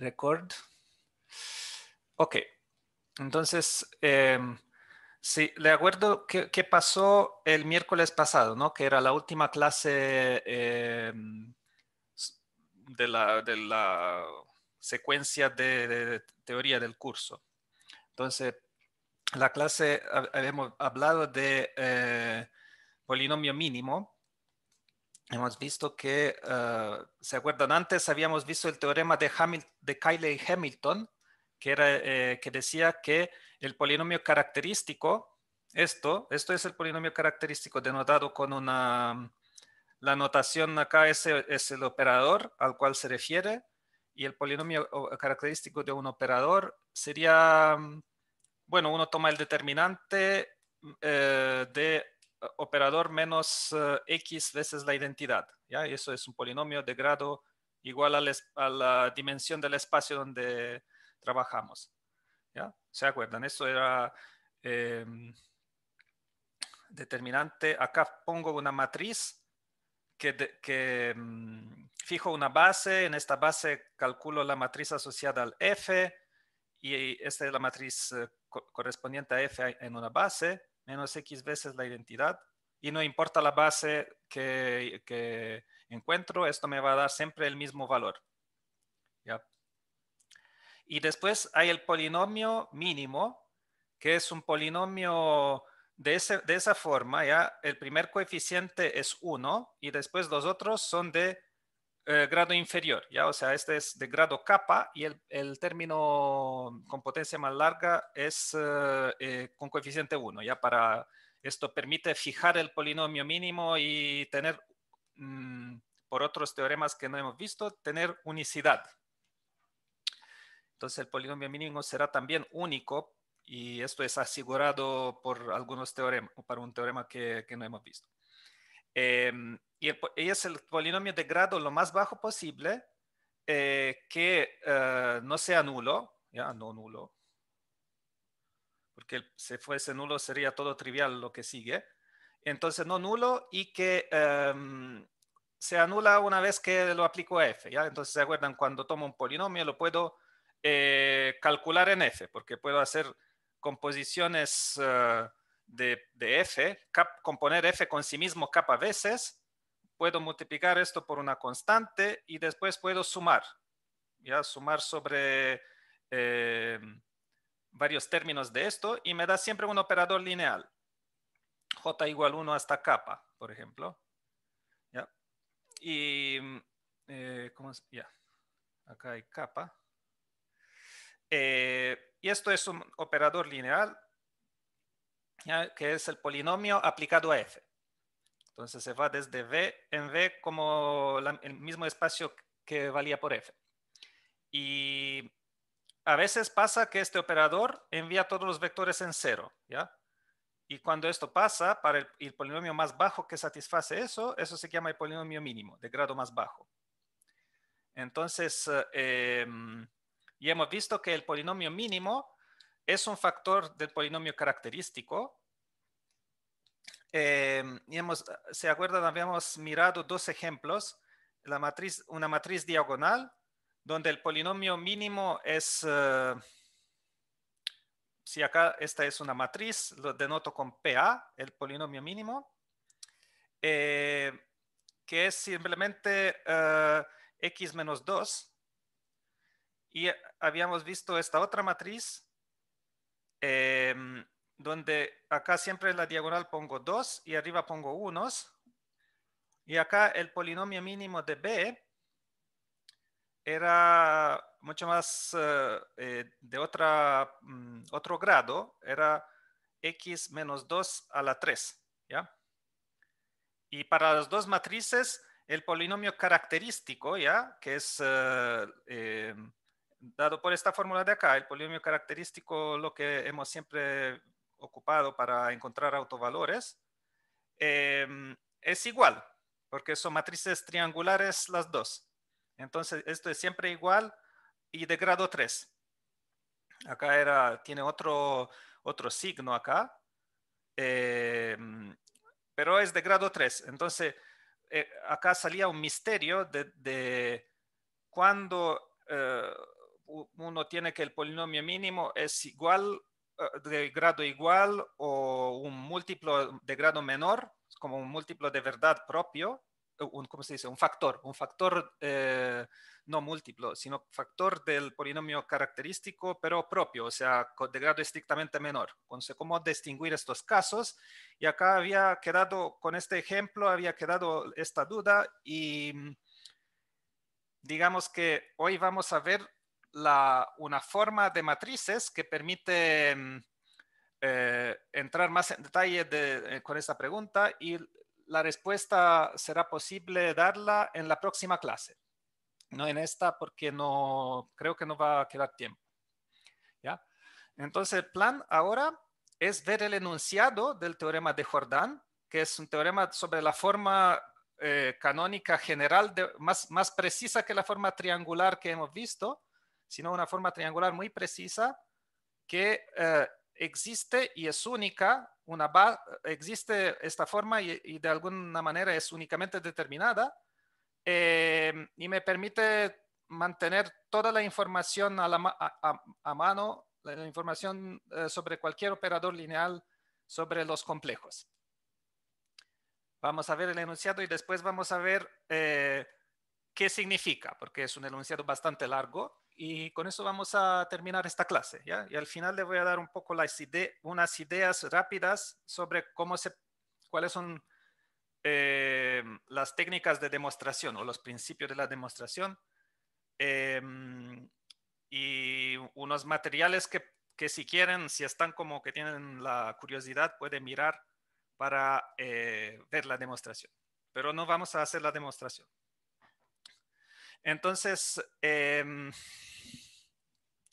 record. Ok, entonces, si em, sí, le acuerdo que, pasó el miércoles pasado, ¿no? Que era la última clase em, de, la, de, la, secuencia de, teoría del curso. Entonces, la clase habíamos hablado de eh, polinomio mínimo hemos visto que, eh, ¿se acuerdan? Antes habíamos visto el teorema de, de Cayley Hamilton, que, era, eh, que decía que el polinomio característico, esto, esto es el polinomio característico denotado con una, la notación acá es, es el operador al cual se refiere, y el polinomio característico de un operador sería, mm, bueno, uno toma el determinante eh, de operador menos eh, x veces la identidad. ¿ya? Eso es un polinomio de grado igual a, la dimensión del espacio donde trabajamos. ¿ya? ¿Se acuerdan? Eso era eh, determinante. Acá pongo una matriz que, mm, fijo una base. En esta base calculo la matriz asociada al f y esta es la matriz eh, correspondiente a f en una base menos X veces la identidad y no importa la base que, encuentro, esto me va a dar siempre el mismo valor. Y después hay el polinomio mínimo, que es un polinomio de, esa forma, ¿ya? El primer coeficiente es 1 y después los otros son de eh, grado inferior, ¿ya? O sea, este es de grado k y el, término con potencia más larga es eh, eh, con coeficiente 1, ¿ya? Para esto permite fijar el polinomio mínimo y tener, mm, por otros teoremas que no hemos visto, tener unicidad. Entonces el polinomio mínimo será también único y esto es asegurado por algunos teoremas, o para un teorema que no hemos visto. Em, y, es el polinomio de grado lo más bajo posible eh, que eh, no sea nulo, ya no nulo, porque si fuese nulo sería todo trivial lo que sigue. Entonces no nulo y que em, se anula una vez que lo aplico a f. ¿ya? Entonces se acuerdan cuando tomo un polinomio lo puedo eh, calcular en f, porque puedo hacer composiciones de, f, componer f con sí mismo k veces, puedo multiplicar esto por una constante y después puedo sumar, ya sumar sobre eh, varios términos de esto y me da siempre un operador lineal, j igual 1 hasta k por ejemplo. ¿Ya? Y, eh, ¿cómo es? Ya, acá hay k eh, y esto es un operador lineal que es el polinomio aplicado a f. Entonces se va desde v en v como el mismo espacio que valía por f. Y a veces pasa que este operador envía todos los vectores en cero, ¿ya? Y cuando esto pasa, para el, polinomio más bajo que satisface eso, eso se llama el polinomio mínimo, de grado más bajo. Entonces, eh, em, ya hemos visto que el polinomio mínimo es un factor del polinomio característico. Eh, y ¿Se acuerdan? Habíamos mirado dos ejemplos. La matriz, una matriz diagonal, donde el polinomio mínimo es... Eh, si acá esta es una matriz, lo denoto con PA, el polinomio mínimo, eh, que es simplemente x menos 2. Y habíamos visto esta otra matriz Em, donde acá siempre en la diagonal pongo 2 y arriba pongo unos, Y acá el polinomio mínimo de B era mucho más eh, eh, de otra, mm, otro grado, era x menos 2 a la 3. ¿ya? Y para las dos matrices, el polinomio característico, ¿ya? que es eh, em, Dado por esta fórmula de acá, el polinomio característico, lo que hemos siempre ocupado para encontrar autovalores, em, es igual, porque son matrices triangulares las dos. Entonces, esto es siempre igual y de grado 3. Acá era, tiene otro, otro signo acá, em, pero es de grado 3. Entonces, eh, acá salía un misterio de, de cuando eh, uno tiene que el polinomio mínimo es igual, eh, de grado igual o un múltiplo de grado menor, como un múltiplo de verdad propio, eh, un, ¿cómo se dice? Un factor, un factor eh, no múltiplo, sino factor del polinomio característico, pero propio, o sea, de grado estrictamente menor. Entonces, ¿cómo distinguir estos casos? Y acá había quedado, con este ejemplo, había quedado esta duda y mm, digamos que hoy vamos a ver una forma de matrices que permite eh, entrar más en detalle eh, con esta pregunta y la respuesta será posible darla en la próxima clase. No en esta porque creo que no va a quedar tiempo. ¿Ya? Entonces el plan ahora es ver el enunciado del teorema de Jordán, que es un teorema sobre la forma eh, canónica general, más precisa que la forma triangular que hemos visto, sino una forma triangular muy precisa que eh, existe y es única, una existe esta forma y, de alguna manera es únicamente determinada eh, y me permite mantener toda la información a, mano, la información eh, sobre cualquier operador lineal sobre los complejos. Vamos a ver el enunciado y después vamos a ver qué significa, porque es un enunciado bastante largo. Y con eso vamos a terminar esta clase. Y al final les voy a dar un poco unas ideas rápidas sobre cómo se, cuáles son eh, las técnicas de demostración o los principios de la demostración eh, y unos materiales que, si quieren, si están como que tienen la curiosidad, pueden mirar para eh, ver la demostración. Pero no vamos a hacer la demostración. Entonces, em,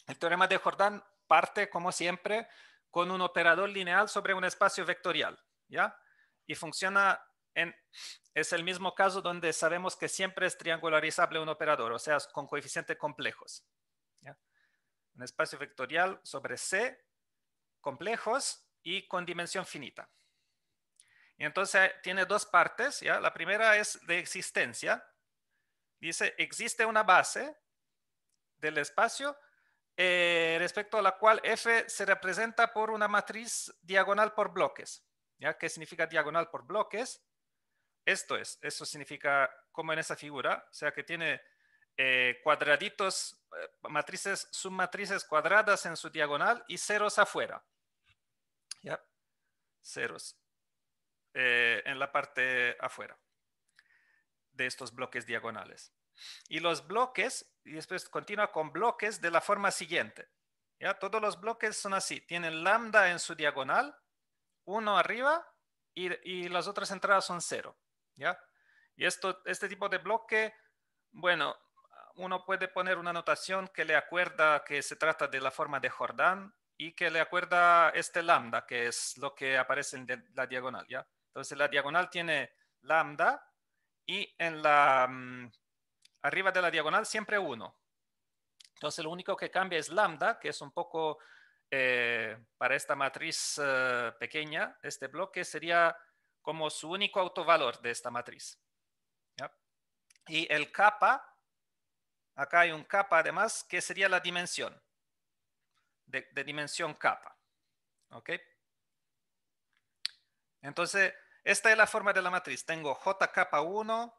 el teorema de Jordan parte, como siempre, con un operador lineal sobre un espacio vectorial, ¿ya? Y funciona en, es el mismo caso donde sabemos que siempre es triangularizable un operador, o sea, con coeficientes complejos. ¿ya? Un espacio vectorial sobre C, complejos y con dimensión finita. Y entonces eh, tiene dos partes, ¿ya? La primera es de existencia, Dice, existe una base del espacio eh, respecto a la cual F se representa por una matriz diagonal por bloques. ¿Ya? ¿Qué significa diagonal por bloques? Esto es, eso significa como en esa figura, o sea que tiene eh, cuadraditos, eh, matrices, submatrices cuadradas en su diagonal y ceros afuera. ¿Ya? Ceros en la parte afuera de estos bloques diagonales. Y los bloques, y después continúa con bloques de la forma siguiente. ¿ya? Todos los bloques son así, tienen lambda en su diagonal, uno arriba y, las otras entradas son cero. ¿ya? Y esto, este tipo de bloque, bueno, uno puede poner una notación que le acuerda que se trata de la forma de Jordán y que le acuerda este lambda, que es lo que aparece en la diagonal. ¿ya? Entonces la diagonal tiene lambda y en la mm, arriba de la diagonal siempre 1. Entonces lo único que cambia es lambda, que es un poco eh, para esta matriz eh, pequeña, este bloque sería como su único autovalor de esta matriz. Y el capa, acá hay un capa además, que sería la dimensión, de, de dimensión capa. ¿Ok? Entonces, esta es la forma de la matriz. Tengo JK1,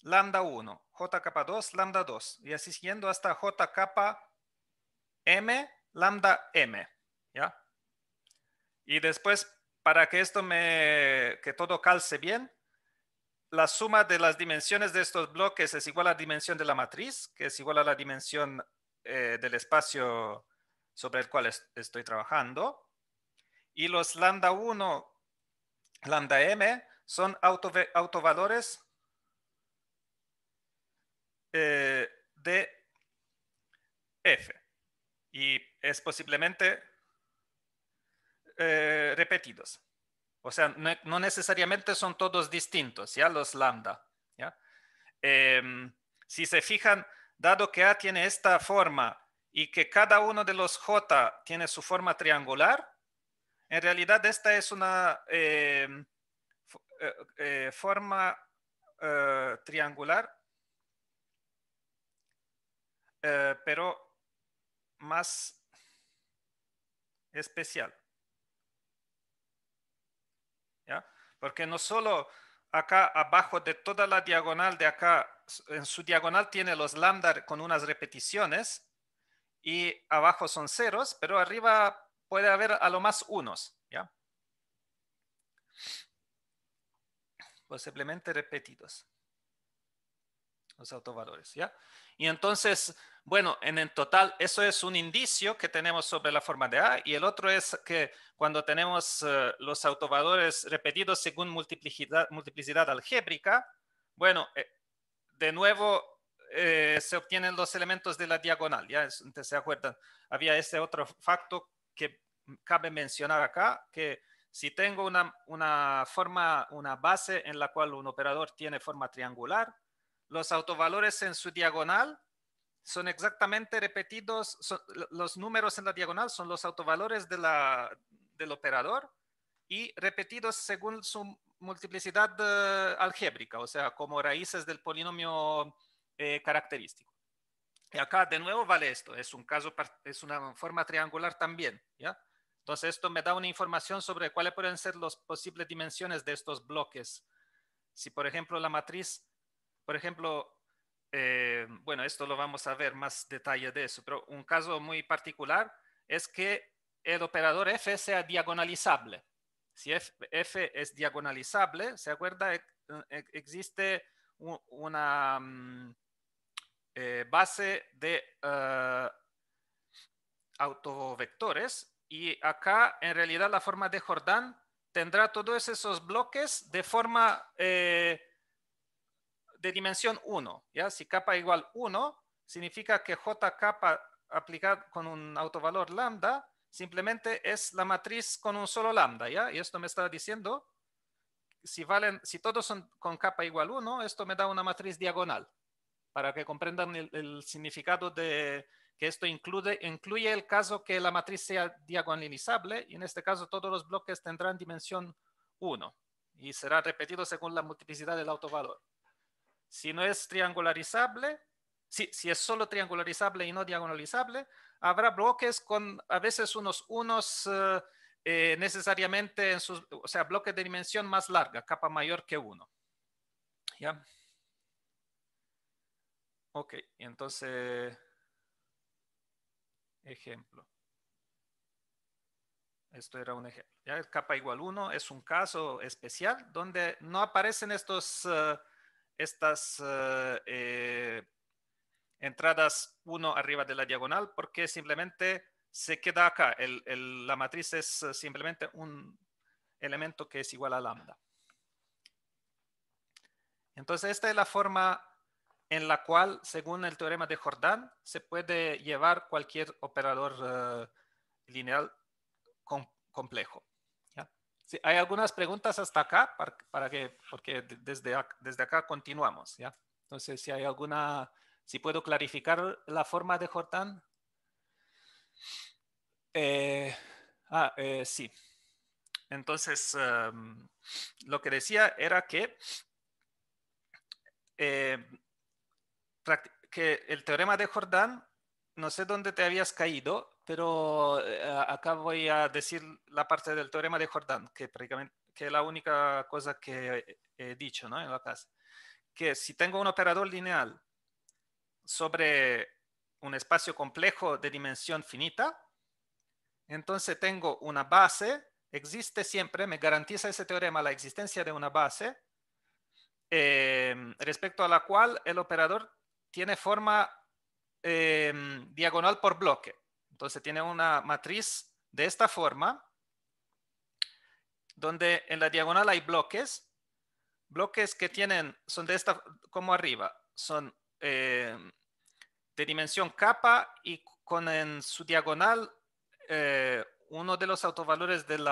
lambda 1, JK2, lambda 2, y así siguiendo hasta JKM, lambda M. ¿Ya? Y después, para que esto me, que todo calce bien, la suma de las dimensiones de estos bloques es igual a la dimensión de la matriz, que es igual a la dimensión eh, del espacio sobre el cual estoy trabajando. Y los lambda 1 lambda m son autovalores eh, de f y es posiblemente eh, repetidos. O sea, no, necesariamente son todos distintos, ¿ya? Los lambda, em, si se fijan, dado que A tiene esta forma y que cada uno de los J tiene su forma triangular, en realidad, esta es una eh, eh, eh, forma triangular, pero más especial. Porque no solo acá abajo de toda la diagonal de acá, en su diagonal tiene los lambda con unas repeticiones y abajo son ceros, pero arriba puede haber a lo más unos, ¿ya? Posiblemente repetidos los autovalores, ¿ya? Y entonces, bueno, en el total, eso es un indicio que tenemos sobre la forma de A y el otro es que cuando tenemos eh, los autovalores repetidos según multiplicidad, multiplicidad algébrica, bueno, eh, de nuevo eh, se obtienen los elementos de la diagonal, ¿ya? Entonces, ¿se acuerdan? Había este otro factor que cabe mencionar acá que si tengo una, forma, una base en la cual un operador tiene forma triangular, los autovalores en su diagonal son exactamente repetidos, los números en la diagonal son los autovalores de la, del operador y repetidos según su multiplicidad eh, algébrica, o sea, como raíces del polinomio eh, característico. Y acá de nuevo vale esto, es un caso, es una forma triangular también, ¿ya? Entonces esto me da una información sobre cuáles pueden ser las posibles dimensiones de estos bloques. Si por ejemplo la matriz, por ejemplo, eh, bueno, esto lo vamos a ver más detalle de eso, pero un caso muy particular es que el operador f sea diagonalizable. Si f es diagonalizable, ¿se acuerda? Eh, existe una mm, eh, base de eh, autovectores y acá en realidad la forma de Jordan tendrá todos esos bloques de forma eh, de dimensión 1. ¿ya? Si capa igual 1, significa que jk aplicada con un autovalor lambda simplemente es la matriz con un solo lambda. ¿ya? Y esto me está diciendo, si, valen, si todos son con capa igual 1, esto me da una matriz diagonal para que comprendan el, significado de que esto incluye, el caso que la matriz sea diagonalizable y en este caso todos los bloques tendrán dimensión 1 y será repetido según la multiplicidad del autovalor. Si no es triangularizable, si, es solo triangularizable y no diagonalizable, habrá bloques con a veces unos unos eh, eh, necesariamente en sus, o sea, bloques de dimensión más larga, capa mayor que 1. ¿Ya? Ok, entonces, ejemplo. Esto era un ejemplo. Ya capa igual 1 es un caso especial donde no aparecen estos, eh, estas eh, eh, entradas 1 arriba de la diagonal porque simplemente se queda acá. la matriz es simplemente un elemento que es igual a lambda. Entonces, esta es la forma en la cual, según el teorema de Jordan, se puede llevar cualquier operador eh, lineal complejo. ¿ya? hay algunas preguntas hasta acá, para, para que, porque desde, acá, desde acá continuamos. ¿ya? Entonces, si hay alguna, si puedo clarificar la forma de Jordan. Eh, ah, eh, sí. Entonces, em, lo que decía era que que el teorema de Jordán, no sé dónde te habías caído, pero eh, acá voy a decir la parte del teorema de Jordán, que prácticamente que es la única cosa que he dicho ¿no? en la clase. Que si tengo un operador lineal sobre un espacio complejo de dimensión finita, entonces tengo una base, existe siempre, me garantiza ese teorema la existencia de una base eh, respecto a la cual el operador tiene forma em, diagonal por bloque. Entonces tiene una matriz de esta forma, donde en la diagonal hay bloques. Bloques que tienen, son de esta, como arriba, son em, de dimensión capa y con en su diagonal eh, uno de los autovalores del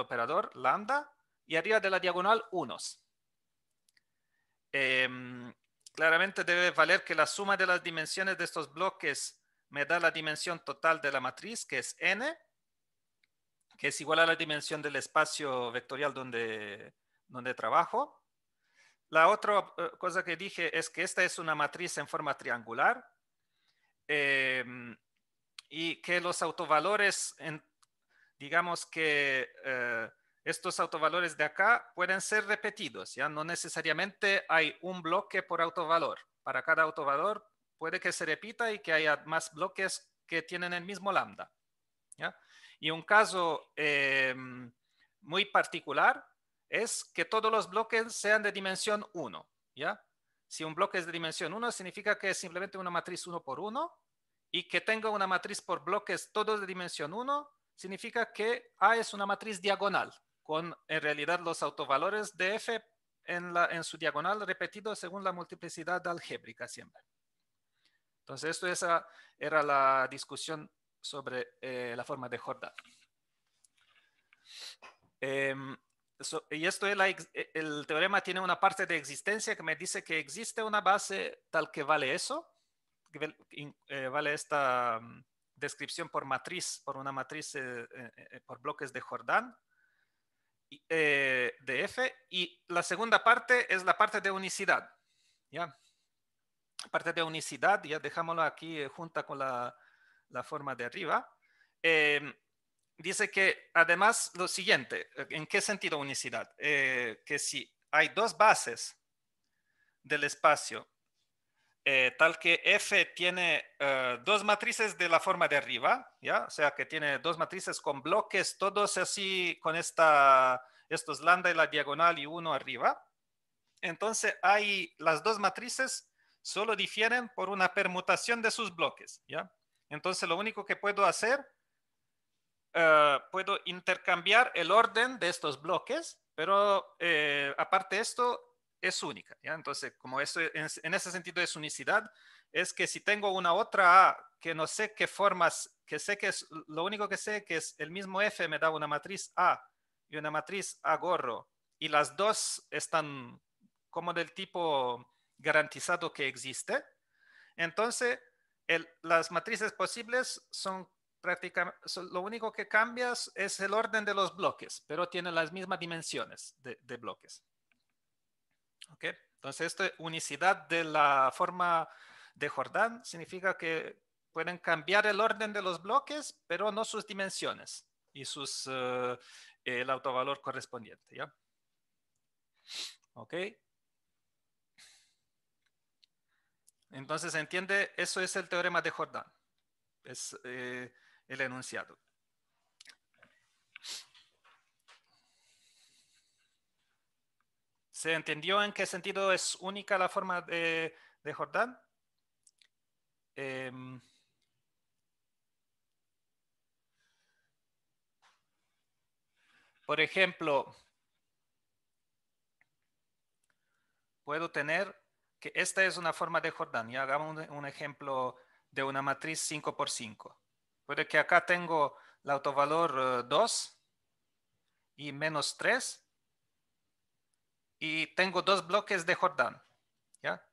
operador, lambda, y arriba de la diagonal unos. Eh, Claramente debe valer que la suma de las dimensiones de estos bloques me da la dimensión total de la matriz, que es n, que es igual a la dimensión del espacio vectorial donde, donde trabajo. La otra eh, cosa que dije es que esta es una matriz en forma triangular em, y que los autovalores, digamos que eh, estos autovalores de acá pueden ser repetidos, ya no necesariamente hay un bloque por autovalor. Para cada autovalor puede que se repita y que haya más bloques que tienen el mismo lambda. Y un caso em, muy particular es que todos los bloques sean de dimensión 1. ¿ya? Si un bloque es de dimensión 1, significa que es simplemente una matriz 1 por 1 y que tenga una matriz por bloques todos de dimensión 1, significa que A es una matriz diagonal con en realidad los autovalores de f en, su diagonal repetido según la multiplicidad algébrica siempre. Entonces, esto esa era la discusión sobre eh, la forma de Jordan. Em, y esto es e, el teorema tiene una parte de existencia que me dice que existe una base tal que vale eso, eh, vale esta mm, descripción por matriz, por una matriz eh, por bloques de Jordan, eh, de f y la segunda parte es la parte de unicidad. ¿ya? Parte de unicidad, ya dejámoslo aquí eh, junta con la, forma de arriba. Em, dice que además lo siguiente, eh, ¿en qué sentido unicidad? que si hay dos bases del espacio eh, tal que F tiene eh, dos matrices de la forma de arriba, ¿ya? O sea, que tiene dos matrices con bloques, todos así con esta, estos lambda y la diagonal y uno arriba. Entonces, hay las dos matrices solo difieren por una permutación de sus bloques, ¿ya? Entonces, lo único que puedo hacer, eh, puedo intercambiar el orden de estos bloques, pero aparte de esto, es única. ¿ya? Entonces, como eso en ese sentido es unicidad, es que si tengo una otra A que no sé qué formas, que sé que es, lo único que sé que es el mismo F me da una matriz A y una matriz A gorro, y las dos están como del tipo garantizado que existe, entonces las matrices posibles son prácticamente, lo único que cambias es el orden de los bloques, pero tienen las mismas dimensiones de bloques. Okay. Entonces, esta unicidad de la forma de Jordán significa que pueden cambiar el orden de los bloques, pero no sus dimensiones y sus, eh, el autovalor correspondiente. ¿ya? ¿Ok? Entonces, entiende, eso es el teorema de Jordán. Es eh, el enunciado. ¿Se entendió en qué sentido es única la forma de, Jordán? Em, por ejemplo, puedo tener que esta es una forma de Jordán. Y hagamos un, ejemplo de una matriz 5 por 5. Puede que acá tengo el autovalor 2 eh, y menos 3 y tengo dos bloques de Jordán. ¿ya?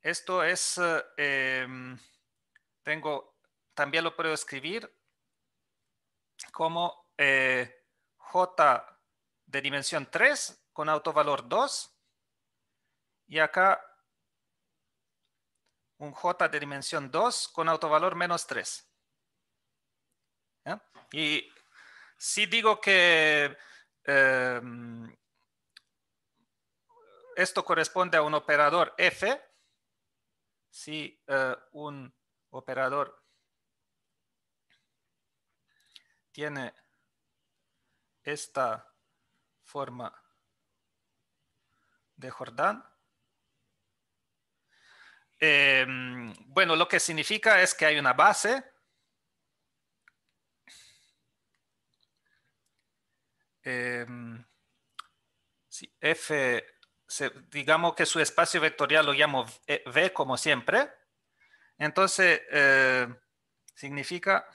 Esto es, eh, em, tengo, también lo puedo escribir como eh, J de dimensión 3 con autovalor 2 y acá un J de dimensión 2 con autovalor menos 3. ¿Ya? Y si digo que Em, esto corresponde a un operador F. Si eh, un operador tiene esta forma de Jordán. Em, bueno, lo que significa es que hay una base eh, F, digamos que su espacio vectorial lo llamo e, V, como siempre. Entonces, eh, significa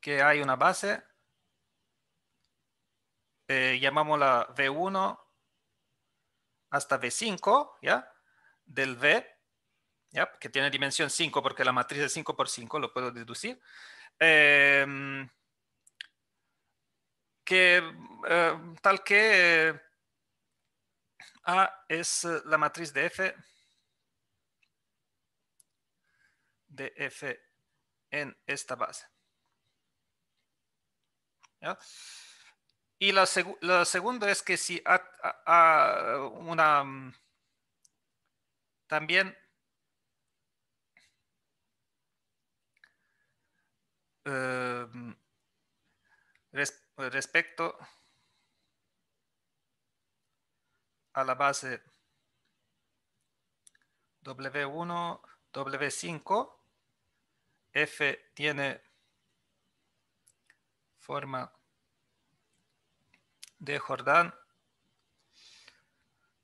que hay una base, eh, la V1 hasta V5, ¿ya? Del V, ¿ya? Que tiene dimensión 5 porque la matriz es 5 por 5, lo puedo deducir. Eh, que eh, tal que eh, A es eh, la matriz de F, de F en esta base. Y la segunda segundo es que si A, una mm, también eh, mm, pues, respecto a la base W1, W5, F tiene forma de Jordán.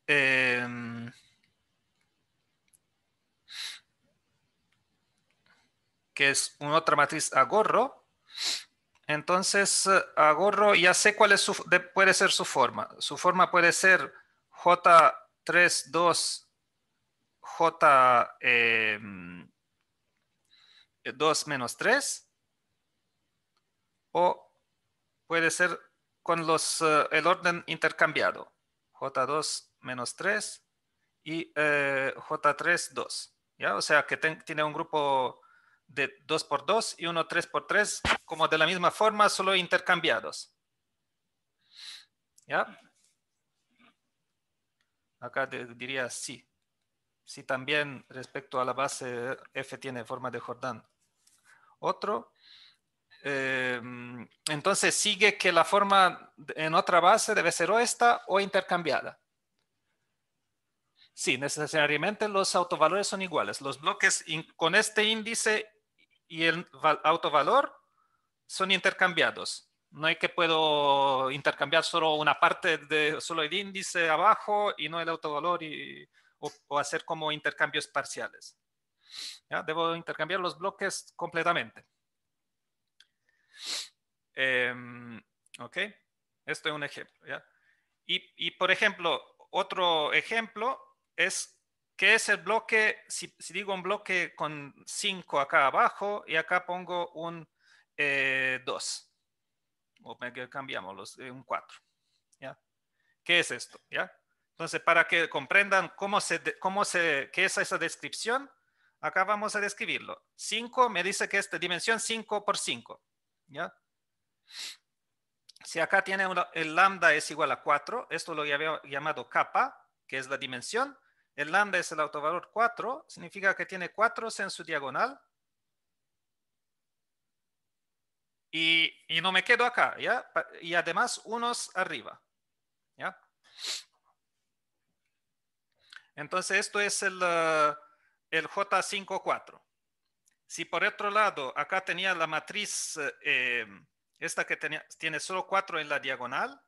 Em, que es una otra matriz a gorro entonces, eh, agorro, ya sé cuál es su, puede ser su forma. Su forma puede ser J32, J2 em, eh, menos 3. O puede ser con los, eh, el orden intercambiado. J2 menos 3 y J3, 2. ¿ya? O sea, que tiene un grupo de 2x2 y uno 3x3, como de la misma forma, solo intercambiados. ¿Ya? Acá diría sí. Sí, también respecto a la base F tiene forma de Jordán. Otro. Eh, entonces sigue que la forma en otra base debe ser o esta o intercambiada. Sí, necesariamente los autovalores son iguales. Los bloques con este índice y el autovalor son intercambiados. No hay que puedo intercambiar solo una parte de solo el índice abajo y no el autovalor y, o, hacer como intercambios parciales. Debo intercambiar los bloques completamente. Em, ok, esto es un ejemplo. Y, y por ejemplo, otro ejemplo es que es el bloque, si, digo un bloque con 5 acá abajo y acá pongo un 2. Eh, o cambiamos los, de eh, un 4. ¿Qué es esto? ¿ya? Entonces, para que comprendan cómo se, cómo se, qué es esa descripción, acá vamos a describirlo. 5 me dice que es de dimensión 5 por 5. Si acá tiene el lambda es igual a 4, esto lo había llamado capa que es la dimensión, el lambda es el autovalor 4, significa que tiene 4 en su diagonal. Y, no me quedo acá, ¿ya? Y además unos arriba, ¿ya? Entonces esto es el, eh, el j 4. Si por otro lado acá tenía la matriz, eh, eh, esta que tiene solo 4 en la diagonal,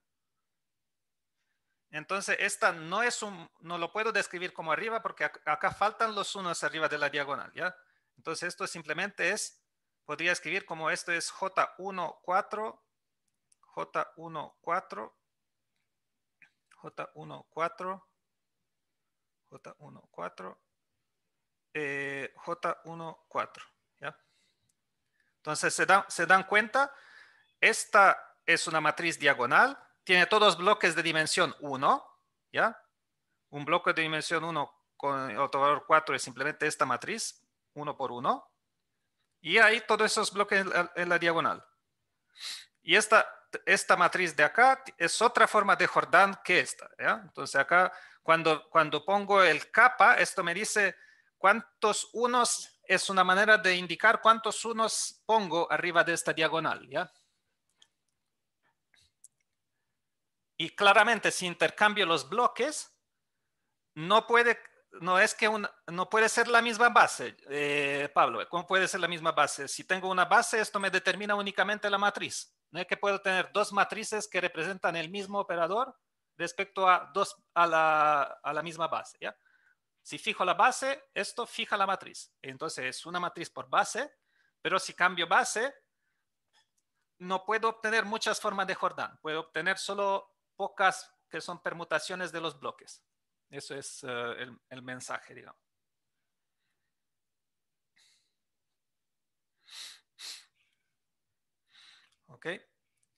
entonces, esta no es un, no lo puedo describir como arriba porque acá faltan los unos arriba de la diagonal, ¿ya? Entonces, esto simplemente es, podría escribir como esto es J14, J14, J14, J14, J14, ¿ya? Entonces, ¿se, dan, se dan cuenta, esta es una matriz diagonal, tiene todos bloques de dimensión 1, ¿ya? Un bloque de dimensión 1 con otro valor 4 es simplemente esta matriz, 1 por 1. Y hay todos esos bloques en la, diagonal. Y esta, matriz de acá es otra forma de Jordán que esta. ¿ya? Entonces acá, cuando, cuando pongo el capa, esto me dice cuántos unos, es una manera de indicar cuántos unos pongo arriba de esta diagonal. ¿ya? Y claramente si intercambio los bloques, no puede, no es que no puede ser la misma base. Eh, Pablo, ¿cómo puede ser la misma base? Si tengo una base, esto me determina únicamente la matriz. No es que puedo tener dos matrices que representan el mismo operador respecto a, dos, a, la, a la misma base. ¿ya? Si fijo la base, esto fija la matriz. Entonces es una matriz por base, pero si cambio base, no puedo obtener muchas formas de Jordán. Puedo obtener solo pocas que son permutaciones de los bloques. Eso es eh, el, mensaje, digamos. ¿Ok?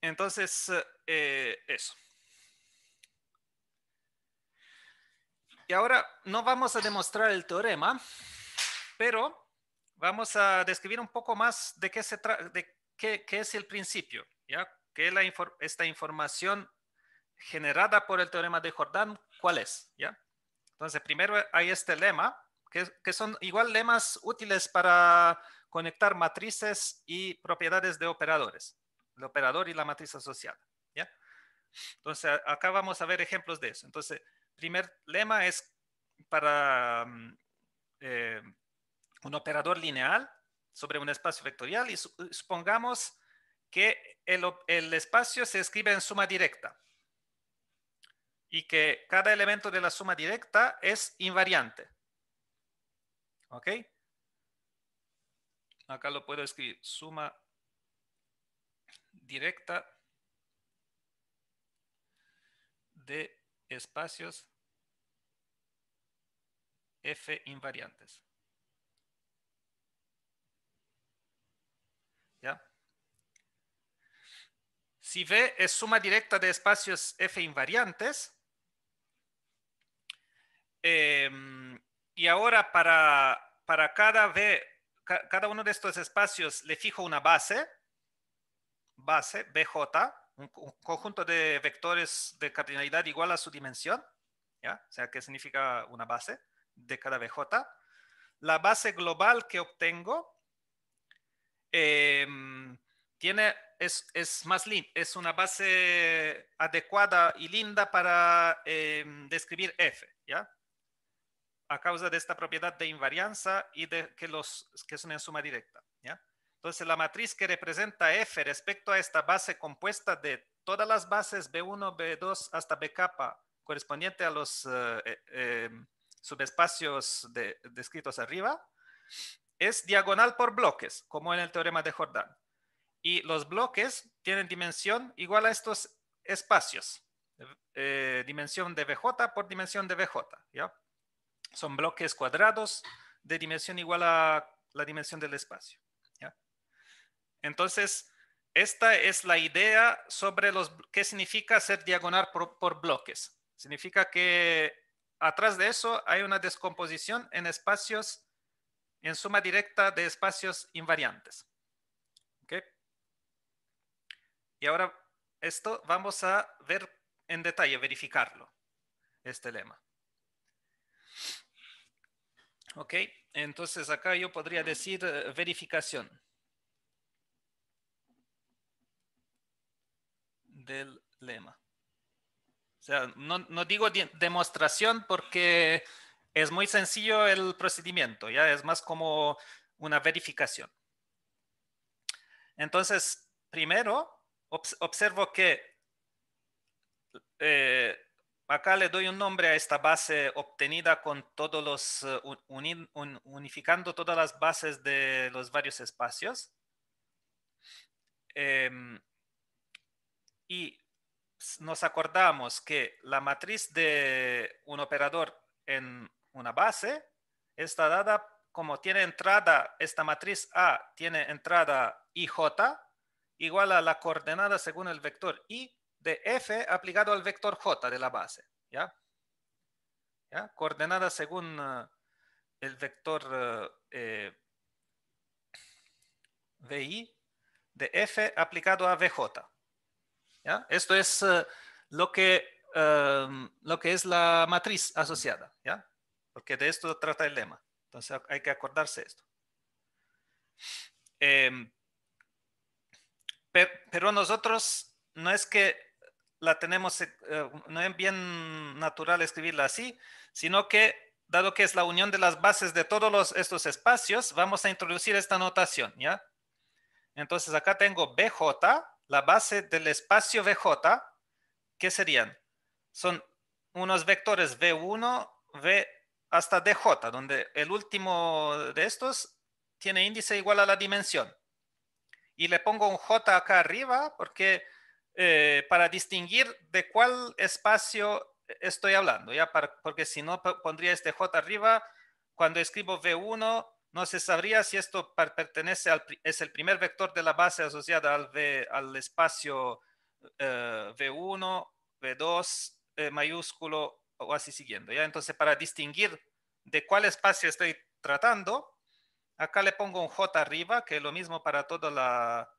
Entonces, eh, eso. Y ahora no vamos a demostrar el teorema, pero vamos a describir un poco más de qué se de qué, es el principio, ¿ya? Que esta información generada por el teorema de Jordan, ¿cuál es? ¿Ya? Entonces, primero hay este lema, que, son igual lemas útiles para conectar matrices y propiedades de operadores, el operador y la matriz asociada. ¿ya? Entonces, acá vamos a ver ejemplos de eso. Entonces, primer lema es para mm, eh, un operador lineal sobre un espacio vectorial y supongamos que el espacio se escribe en suma directa y que cada elemento de la suma directa es invariante. ¿Ok? Acá lo puedo escribir, suma directa de espacios F invariantes. ¿Ya? Si V es suma directa de espacios F invariantes, Em, y ahora para, para cada, cada uno de estos espacios le fijo una base, base BJ, un, conjunto de vectores de cardinalidad igual a su dimensión, ¿ya? o sea, qué significa una base de cada BJ. La base global que obtengo em, tiene, es, es más linda, es una base adecuada y linda para em, describir F, ¿ya? a causa de esta propiedad de invarianza y de que, los, que son en suma directa. ¿ya? Entonces, la matriz que representa F respecto a esta base compuesta de todas las bases B1, B2 hasta BK correspondiente a los eh, eh, em, subespacios descritos arriba, es diagonal por bloques, como en el teorema de Jordan. Y los bloques tienen dimensión igual a estos espacios, eh, dimensión de BJ por dimensión de BJ. ¿ya? son bloques cuadrados de dimensión igual a la dimensión del espacio. Entonces, esta es la idea sobre los, qué significa hacer diagonal por, bloques. Significa que atrás de eso hay una descomposición en espacios, en suma directa de espacios invariantes. Y ahora esto vamos a ver en detalle, verificarlo, este lema. Ok, entonces acá yo podría decir eh, verificación del lema. O sea, no, digo demostración porque es muy sencillo el procedimiento, ya es más como una verificación. Entonces, primero, observo que eh, Acá le doy un nombre a esta base obtenida con todos los, eh, unificando todas las bases de los varios espacios. Em, y nos acordamos que la matriz de un operador en una base está dada como tiene entrada, esta matriz A tiene entrada IJ igual a la coordenada según el vector I de f aplicado al vector j de la base. ¿Ya? ¿Ya? según eh, el vector eh, eh, vi de f aplicado a vj. ¿Ya? Esto es lo, que, lo que es la matriz asociada. ¿Ya? Porque de esto trata el lema. Entonces hay que acordarse esto. Em, pero nosotros no es que la tenemos, eh, eh, no es bien natural escribirla así, sino que dado que es la unión de las bases de todos estos espacios, vamos a introducir esta notación, ¿ya? Entonces acá tengo BJ, la base del espacio BJ, ¿qué serían? Son unos vectores V1, V hasta DJ, donde el último de estos tiene índice igual a la dimensión. Y le pongo un J acá arriba porque eh, para distinguir de cuál espacio estoy hablando, ¿ya? porque si no pondría este J arriba, cuando escribo V1, no se sabría si esto pertenece al, es el primer vector de la base asociada al, v, al espacio V1, eh, V2, eh, mayúsculo o así siguiendo, ¿ya? Entonces, para distinguir de cuál espacio estoy tratando, acá le pongo un J arriba, que es lo mismo para toda la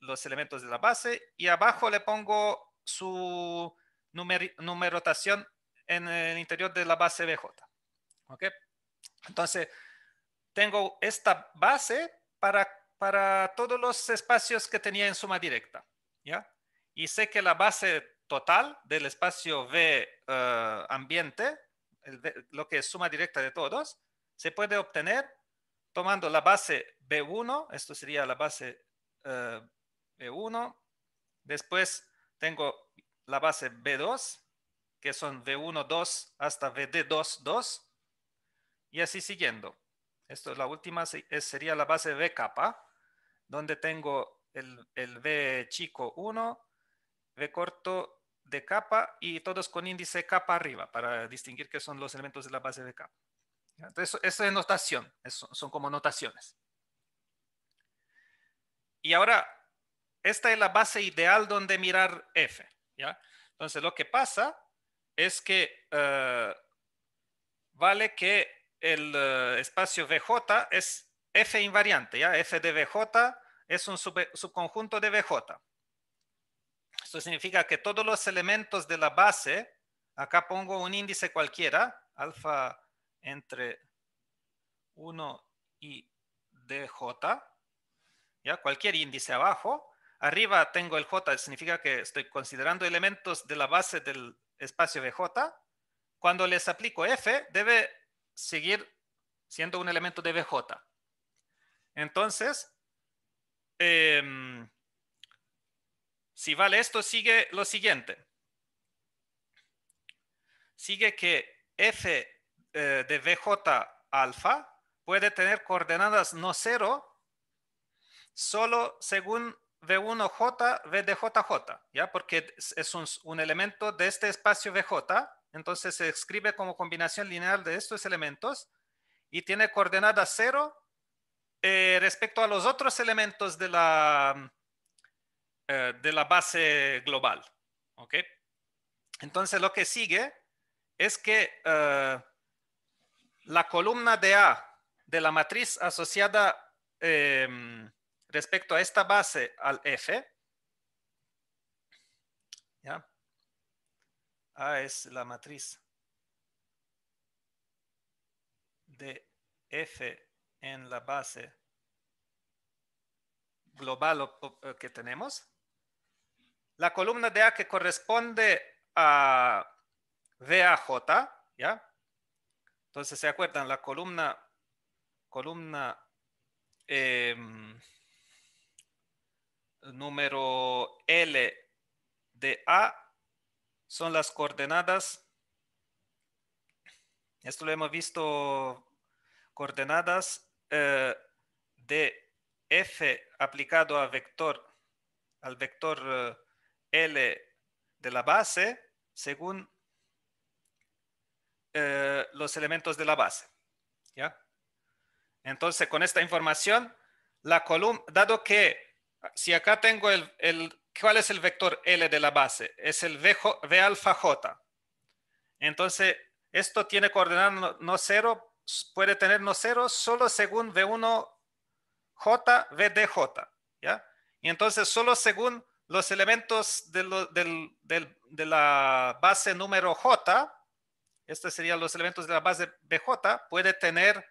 los elementos de la base y abajo le pongo su numerotación en el interior de la base BJ. ¿Ok? Entonces, tengo esta base para, para todos los espacios que tenía en suma directa. ¿Ya? Y sé que la base total del espacio V eh, ambiente, lo que es suma directa de todos, se puede obtener tomando la base B1, esto sería la base eh, B1. Después tengo la base B2, que son B1, 2 hasta BD2, 2. Y así siguiendo. Esto es la última, sería la base B capa, donde tengo el, el B chico 1, B corto de capa y todos con índice capa arriba para distinguir qué son los elementos de la base de capa. Entonces, eso es notación, son como notaciones. Y ahora, esta es la base ideal donde mirar F. ¿ya? Entonces, lo que pasa es que eh, vale que el eh, espacio VJ es F invariante. ¿ya? F de VJ es un subconjunto de VJ. Esto significa que todos los elementos de la base, acá pongo un índice cualquiera, alfa entre 1 y DJ, ¿ya? Cualquier índice abajo. Arriba tengo el J, significa que estoy considerando elementos de la base del espacio BJ. Cuando les aplico F, debe seguir siendo un elemento de BJ. Entonces, em, si vale esto, sigue lo siguiente. Sigue que F eh, de BJ alfa puede tener coordenadas no cero solo según V1J, j, ¿ya? Porque es un, elemento de este espacio VJ, entonces se escribe como combinación lineal de estos elementos y tiene coordenada cero, eh, respecto a los otros elementos de la, eh, de la base global, ¿ok? Entonces lo que sigue es que eh, la columna de A de la matriz asociada... Em, respecto a esta base al F, ¿ya? A es la matriz de F en la base global eh, que tenemos. La columna de A que corresponde a VAJ, ¿ya? Entonces, ¿se acuerdan? La columna, columna, em, número L de A son las coordenadas. Esto lo hemos visto coordenadas eh, de F aplicado a vector, al vector eh, L de la base según eh, los elementos de la base. Entonces, con esta información, la columna, dado que si acá tengo el, ¿cuál es el vector L de la base? Es el V, v alfa J. Entonces, esto tiene coordenadas no, cero, puede tener no cero solo según V1 J, VDJ, ¿ya? Y entonces solo según los elementos de, de la base número J, estos serían los elementos de la base BJ, puede tener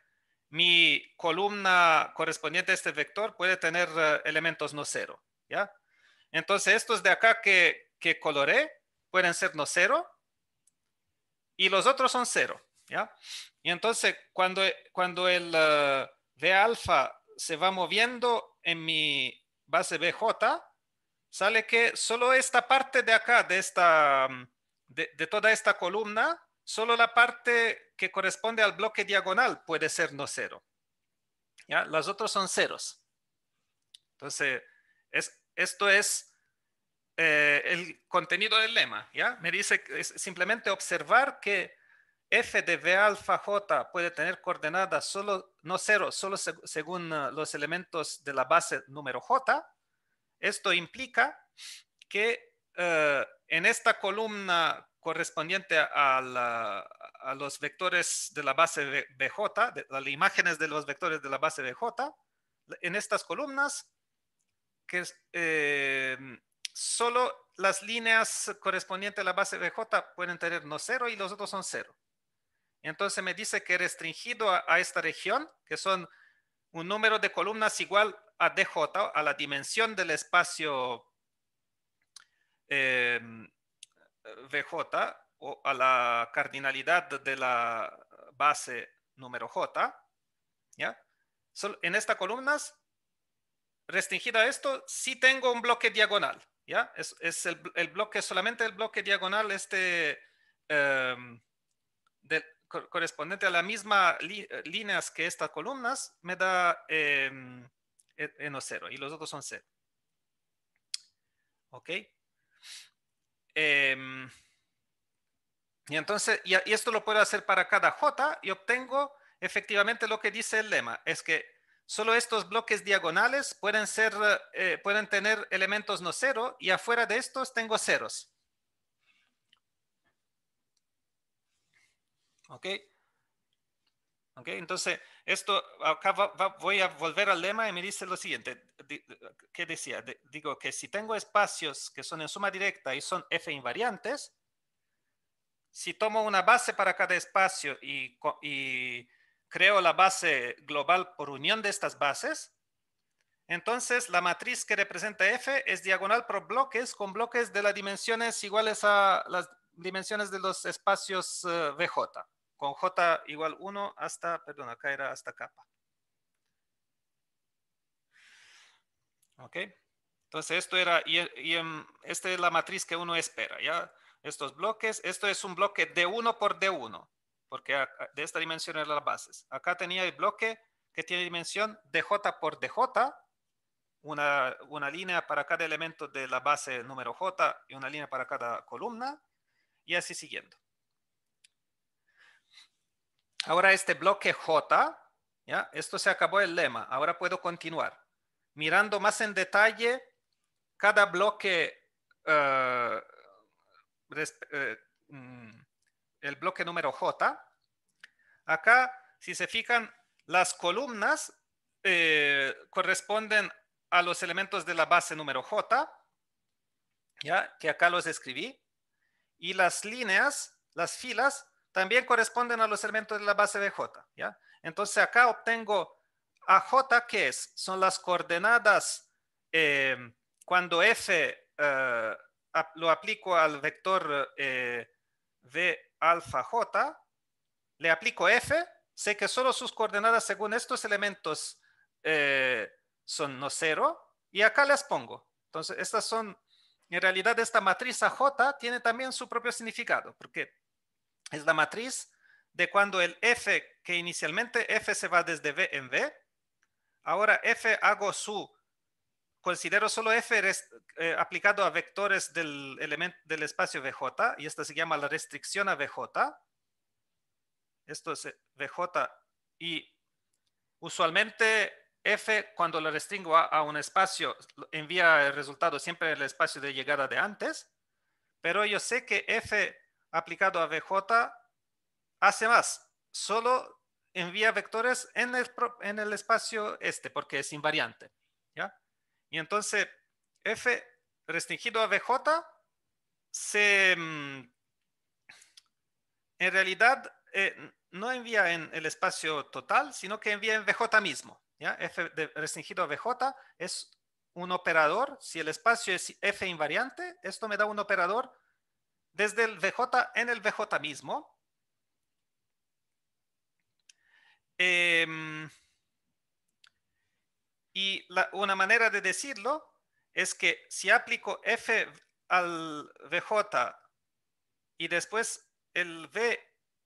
mi columna correspondiente a este vector puede tener eh, elementos no cero, ¿ya? Entonces, estos de acá que, que pueden ser no cero y los otros son cero, ¿ya? Y entonces, cuando, el de eh, V alfa se va moviendo en mi base BJ, sale que solo esta parte de acá, de mm, toda esta columna, solo la parte que corresponde al bloque diagonal puede ser no cero. ¿Ya? Las otras son ceros. Entonces, es, esto es eh, el contenido del lema. ¿ya? Me dice simplemente observar que f de v alfa j puede tener coordenadas solo, no cero, solo según ah, los elementos de la base número j. Esto implica que eh, en esta columna correspondiente a, los vectores de la base BJ, de, las imágenes de los vectores de la base BJ, en estas columnas, que eh, solo las líneas correspondientes a la base BJ pueden tener no cero y los otros son cero. Entonces me dice que restringido a, esta región, que son un número de columnas igual a DJ, a la dimensión del espacio eh, VJ o a la cardinalidad de la base número J, ¿ya? en estas columnas, restringida a esto, sí tengo un bloque diagonal, ¿ya? Es, es el, el, bloque, solamente el bloque diagonal este, em, correspondiente a las mismas líneas que estas columnas me da eh, en 0 y los otros son cero. ¿Ok? Em, y entonces, y, esto lo puedo hacer para cada J y obtengo efectivamente lo que dice el lema, es que solo estos bloques diagonales pueden, ser, eh, pueden tener elementos no cero y afuera de estos tengo ceros. ¿Ok? ¿Ok? Entonces, esto, acá voy a volver al lema y me dice lo siguiente, ¿qué decía? digo que si tengo espacios que son en suma directa y son f invariantes, si tomo una base para cada espacio y, creo la base global por unión de estas bases, entonces la matriz que representa f es diagonal por bloques con bloques de las dimensiones iguales a las dimensiones de los espacios bj eh, VJ con j igual 1 hasta, perdón, acá era hasta capa. ¿Ok? Entonces, esto era, y, y em, esta es la matriz que uno espera, ¿ya? Estos bloques, esto es un bloque de 1 por de 1 porque de esta dimensión eran las bases. Acá tenía el bloque que tiene dimensión de J por dj, una, una línea para cada elemento de la base número j y una línea para cada columna, y así siguiendo. Ahora este bloque J, ¿ya? Esto se acabó el lema, ahora puedo continuar. Mirando más en detalle cada bloque, eh, eh, mm, el bloque número J. Acá, si se fijan, las columnas eh, corresponden a los elementos de la base número J, ¿ya? que acá los escribí, y las líneas, las filas, también corresponden a los elementos de la base de J. Entonces acá obtengo a j que es? Son las coordenadas eh, cuando F eh, lo aplico al vector v eh, de alfa J, le aplico F, sé que solo sus coordenadas según estos elementos son no cero, y acá las pongo. Entonces, estas son, en realidad esta matriz j tiene también su propio significado, porque es la matriz de cuando el f, que inicialmente f se va desde v en v, ahora f hago su, considero solo f es eh, aplicado a vectores del, elemento del espacio vj, y esta se llama la restricción a vj, esto es eh, vj, y usualmente f cuando lo restringo a, un espacio envía el resultado siempre en el espacio de llegada de antes, pero yo sé que f aplicado a VJ hace más, solo envía vectores en el, espacio este, porque es invariante. Y entonces F restringido a VJ se, mm, en realidad eh, no envía en el espacio total, sino que envía en VJ mismo. ¿ya? F restringido a VJ es un operador. Si el espacio es F invariante, esto me da un operador desde el VJ en el VJ mismo. Em, y una manera de decirlo es que si aplico F al VJ y después el V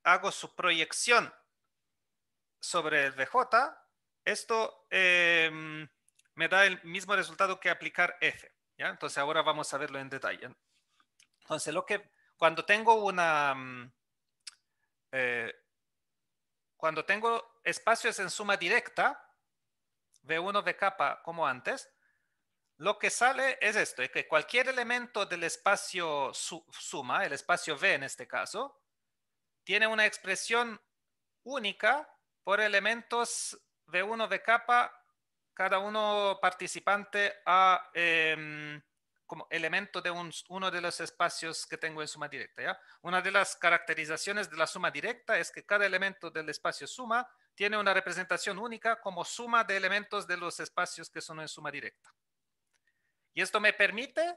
hago su proyección sobre el VJ, esto em, me da el mismo resultado que aplicar F. ¿ya? Entonces ahora vamos a verlo en detalle. Entonces, lo que, cuando tengo una, mm, eh, cuando tengo espacios en suma directa, V1, de capa como antes, lo que sale es esto, es que cualquier elemento del espacio suma, el espacio V en este caso, tiene una expresión única por elementos V1, de capa cada uno participante a... Em, como elemento de uno de los espacios que tengo en suma directa. ¿ya? Una de las caracterizaciones de la suma directa es que cada elemento del espacio suma tiene una representación única como suma de elementos de los espacios que son en suma directa. Y esto me permite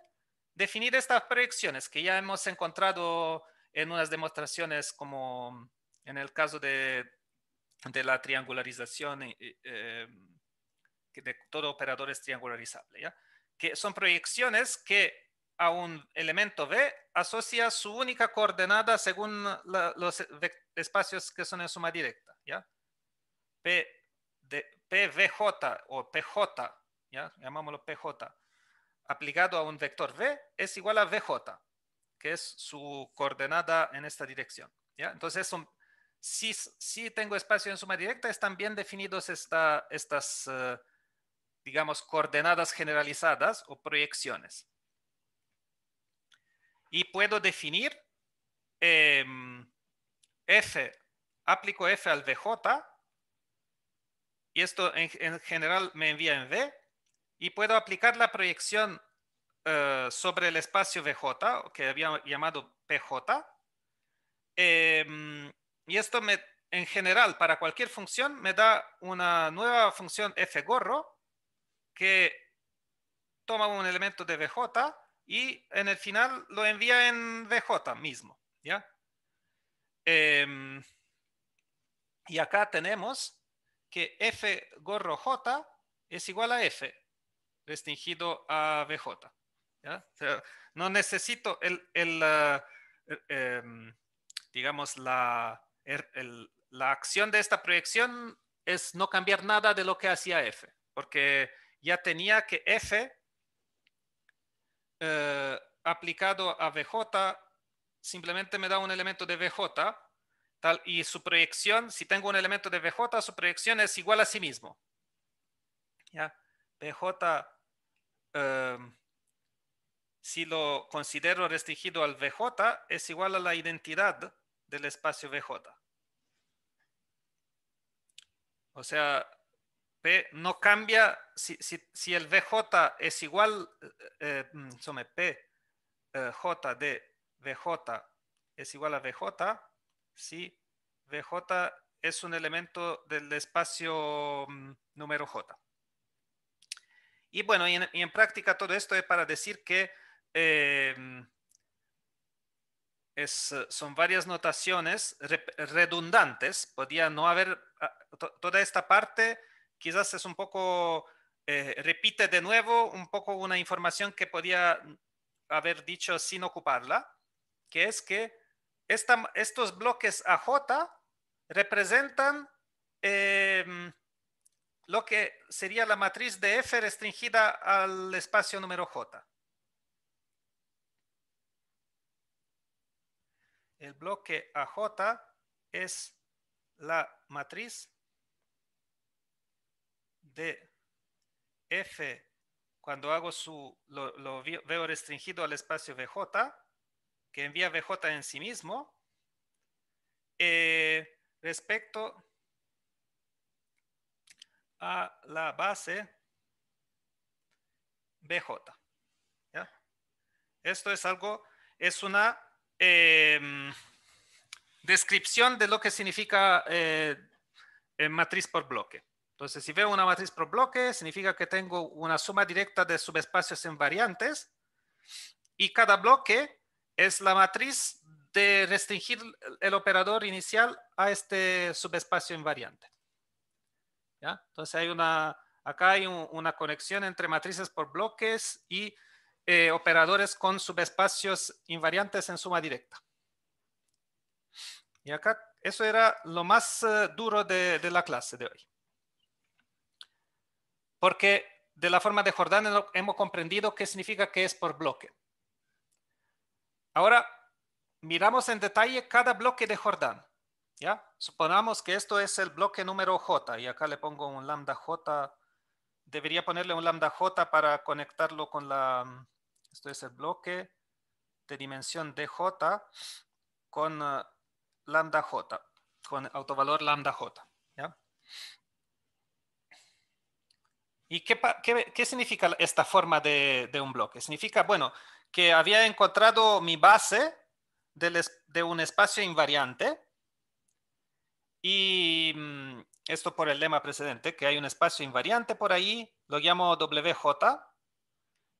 definir estas proyecciones que ya hemos encontrado en unas demostraciones como en el caso de, la triangularización eh, eh, que de todo operador es triangularizable. ¿ya? que son proyecciones que a un elemento V asocia su única coordenada según los espacios que son en suma directa, ¿ya? P de PVJ o PJ, ¿ya? Llamámoslo PJ, aplicado a un vector V es igual a VJ, que es su coordenada en esta dirección, ¿ya? Entonces, son, si, si tengo espacio en suma directa, están bien definidos esta, estas... Eh, digamos, coordenadas generalizadas o proyecciones. Y puedo definir em, f, aplico f al vj, y esto en, general me envía en v, y puedo aplicar la proyección eh, sobre el espacio vj, que había llamado pj, em, y esto en general, para cualquier función, me da una nueva función f gorro, que toma un elemento de BJ y en el final lo envía en vj mismo, em, y acá tenemos que F gorro J es igual a F, restringido a BJ. no necesito el, em, digamos, la, er, la acción de esta proyección es no cambiar nada de lo que hacía F, porque ya tenía que f eh, aplicado a bj simplemente me da un elemento de bj tal, y su proyección, si tengo un elemento de VJ, su proyección es igual a sí mismo. ¿Ya? bj, eh, si lo considero restringido al VJ es igual a la identidad del espacio VJ. O sea, no cambia, si, el vj es igual, eh, eh mm, P, eh, J de BJ es igual a vj, si vj es un elemento del espacio mm, número J. Y bueno, y en, práctica todo esto es para decir que eh, mm, son varias notaciones redundantes. Podía no haber ah, toda esta parte quizás es un poco, eh, repite de nuevo un poco una información que podía haber dicho sin ocuparla, que es que esta, estos bloques AJ representan eh, lo que sería la matriz de F restringida al espacio número J. El bloque AJ es la matriz de f, cuando hago su, lo, veo restringido al espacio vj, que envía vj en sí mismo, eh, respecto a la base bj. Esto es algo, es una em, descripción de lo que significa eh, matriz por bloque. Entonces, si veo una matriz por bloque, significa que tengo una suma directa de subespacios invariantes y cada bloque es la matriz de restringir el operador inicial a este subespacio invariante. ¿Ya? Entonces, hay una, acá hay una conexión entre matrices por bloques y eh, operadores con subespacios invariantes en suma directa. Y acá, eso era lo más eh, duro de la clase de hoy porque de la forma de jordán hemos comprendido qué significa que es por bloque. Ahora, miramos en detalle cada bloque de Jordán. ¿ya? supongamos que esto es el bloque número J, y acá le pongo un lambda J. Debería ponerle un lambda J para conectarlo con la... Esto es el bloque de dimensión DJ con eh, lambda J, con autovalor lambda J. ¿ya? ¿Y qué, significa esta forma de, un bloque? Significa, bueno, que había encontrado mi base de un espacio invariante y mm, esto por el lema precedente, que hay un espacio invariante por ahí, lo llamo WJ,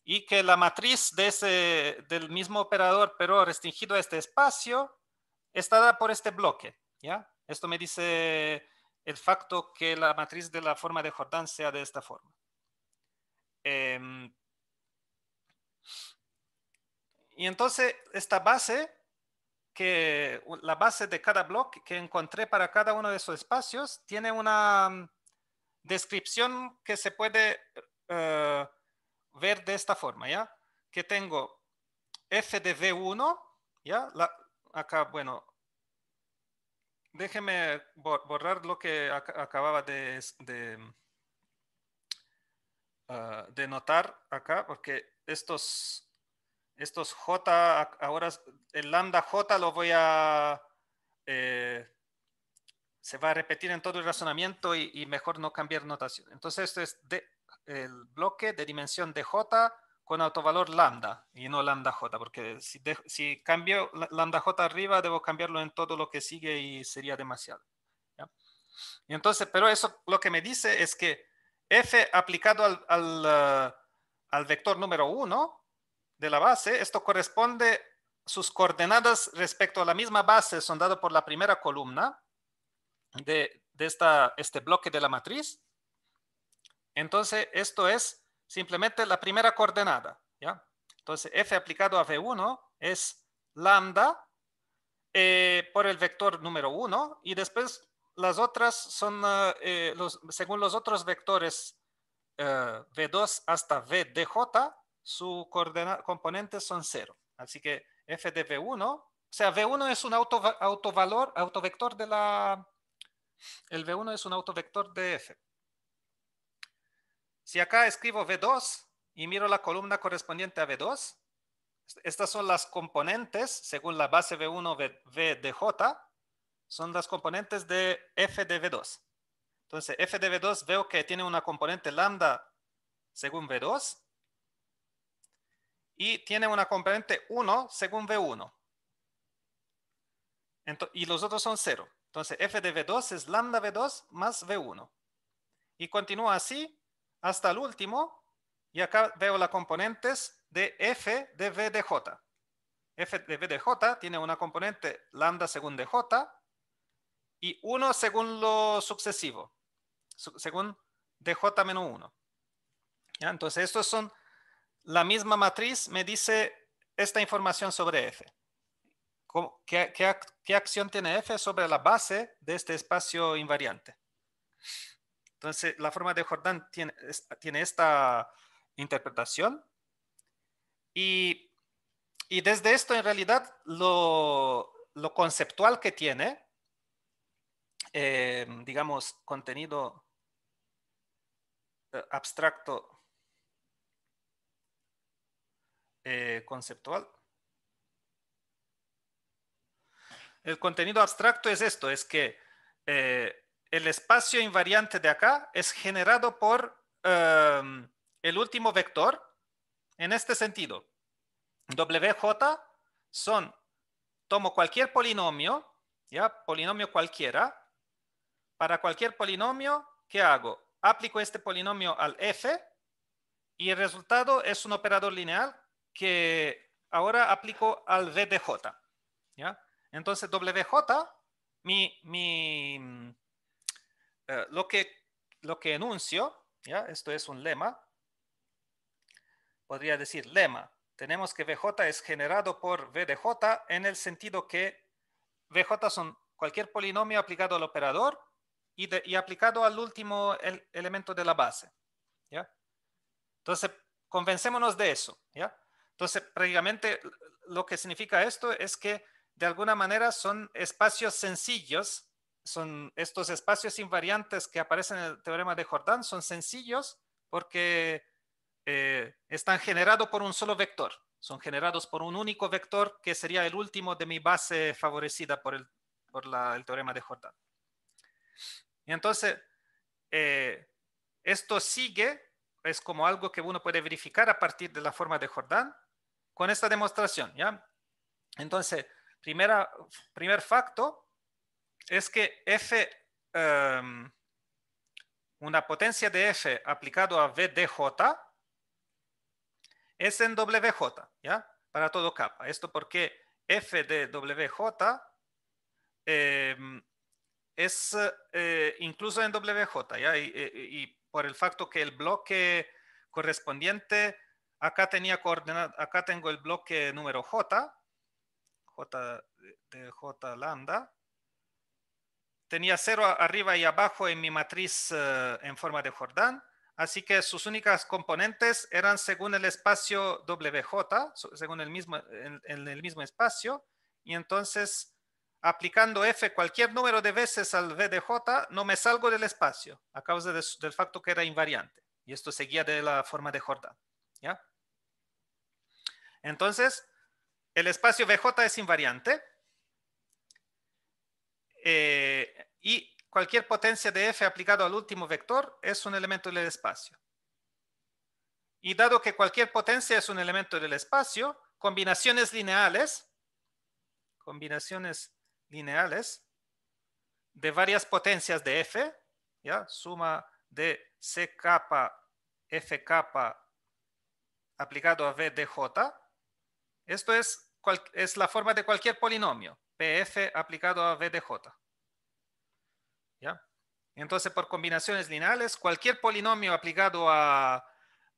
y que la matriz de ese, del mismo operador, pero restringido a este espacio, está dada por este bloque. ¿ya? Esto me dice el facto que la matriz de la forma de Jordan sea de esta forma. Em, y entonces esta base, que la base de cada bloque que encontré para cada uno de esos espacios, tiene una mm, descripción que se puede eh, ver de esta forma, ¿ya? Que tengo f de v1, ¿ya? La, acá, bueno, déjeme borrar lo que acababa de, ah, de, notar acá, porque estos, estos J, ahora el lambda J lo voy a... Eh, se va a repetir en todo el razonamiento y, mejor no cambiar notación. Entonces, esto es de, el bloque de dimensión de J con autovalor lambda y no lambda j, porque si, cambio lambda j arriba, debo cambiarlo en todo lo que sigue y sería demasiado. Y entonces, pero eso lo que me dice es que f aplicado al, al, uh, vector número 1 de la base, esto corresponde, sus coordenadas respecto a la misma base son dadas por la primera columna de, de esta, este bloque de la matriz. Entonces, esto es simplemente la primera coordenada. ¿ya? Entonces, f aplicado a v1 es lambda eh, por el vector número 1 y después las otras son, eh, eh, los, según los otros vectores v2 hasta vdj, su componentes son 0. Así que f de v1, o sea, v1 es un autovalor, autovector de la... El v1 es un autovector de f. Si acá escribo V2 y miro la columna correspondiente a V2, estas son las componentes, según la base V1 v, de J, son las componentes de F de V2. Entonces, F de V2 veo que tiene una componente lambda según V2 y tiene una componente 1 según V1. y los otros son 0. Entonces, F de V2 es lambda V2 más V1. Y continúa así hasta el último, y acá veo las componentes de f de v de j. f de v de j tiene una componente lambda según j y 1 según lo sucesivo, según dj menos 1. Entonces, esto son la misma matriz, me dice esta información sobre f. ¿Qué, qué, qué acción tiene f sobre la base de este espacio invariante? Entonces, la forma de Jordán tiene, tiene esta interpretación. Y, desde esto, en realidad, lo, conceptual que tiene, eh, digamos, contenido eh, abstracto eh, conceptual. El contenido abstracto es esto, es que el espacio invariante de acá es generado por em, el último vector en este sentido. WJ son, tomo cualquier polinomio, ya, polinomio cualquiera, para cualquier polinomio, ¿qué hago? Aplico este polinomio al f y el resultado es un operador lineal que ahora aplico al v ¿ya? Entonces, wj, mi, mi eh, lo, que, lo que enuncio, ¿ya? esto es un lema, podría decir lema, tenemos que VJ es generado por vdj en el sentido que VJ son cualquier polinomio aplicado al operador y, aplicado al último el, elemento de la base. ¿ya? Entonces, convencémonos de eso. ¿ya? Entonces, prácticamente lo que significa esto es que de alguna manera son espacios sencillos son estos espacios invariantes que aparecen en el teorema de Jordan son sencillos porque eh, están generados por un solo vector, son generados por un único vector que sería el último de mi base favorecida por el, teorema de Jordan Y entonces, eh, esto sigue, es como algo que uno puede verificar a partir de la forma de Jordan con esta demostración, ¿ya? Entonces, primer facto, es que f, em, una potencia de f aplicado a V VDJ es en WJ, ¿ya? Para todo K. Esto porque f de WJ em, es eh, incluso en WJ, ¿ya? Eh, y, por el facto que el bloque correspondiente, acá tenía acá tengo el bloque número J, J de J lambda, tenía cero arriba y abajo en mi matriz eh, en forma de Jordán, así que sus únicas componentes eran según el espacio WJ, según el mismo, en, el mismo espacio, y entonces aplicando f cualquier número de veces al v no me salgo del espacio a causa del facto que era invariante. Y esto seguía de la forma de Jordán ¿ya? Entonces, el espacio vj es invariante. Eh, cualquier potencia de f aplicado al último vector es un elemento del espacio. Y dado que cualquier potencia es un elemento del espacio, combinaciones lineales, combinaciones lineales de varias potencias de f, ¿ya? suma de c kappa f capa aplicado a v de j, esto es, la forma de cualquier polinomio, pf aplicado a v de j. ¿ya? Entonces, por combinaciones lineales, cualquier polinomio aplicado a,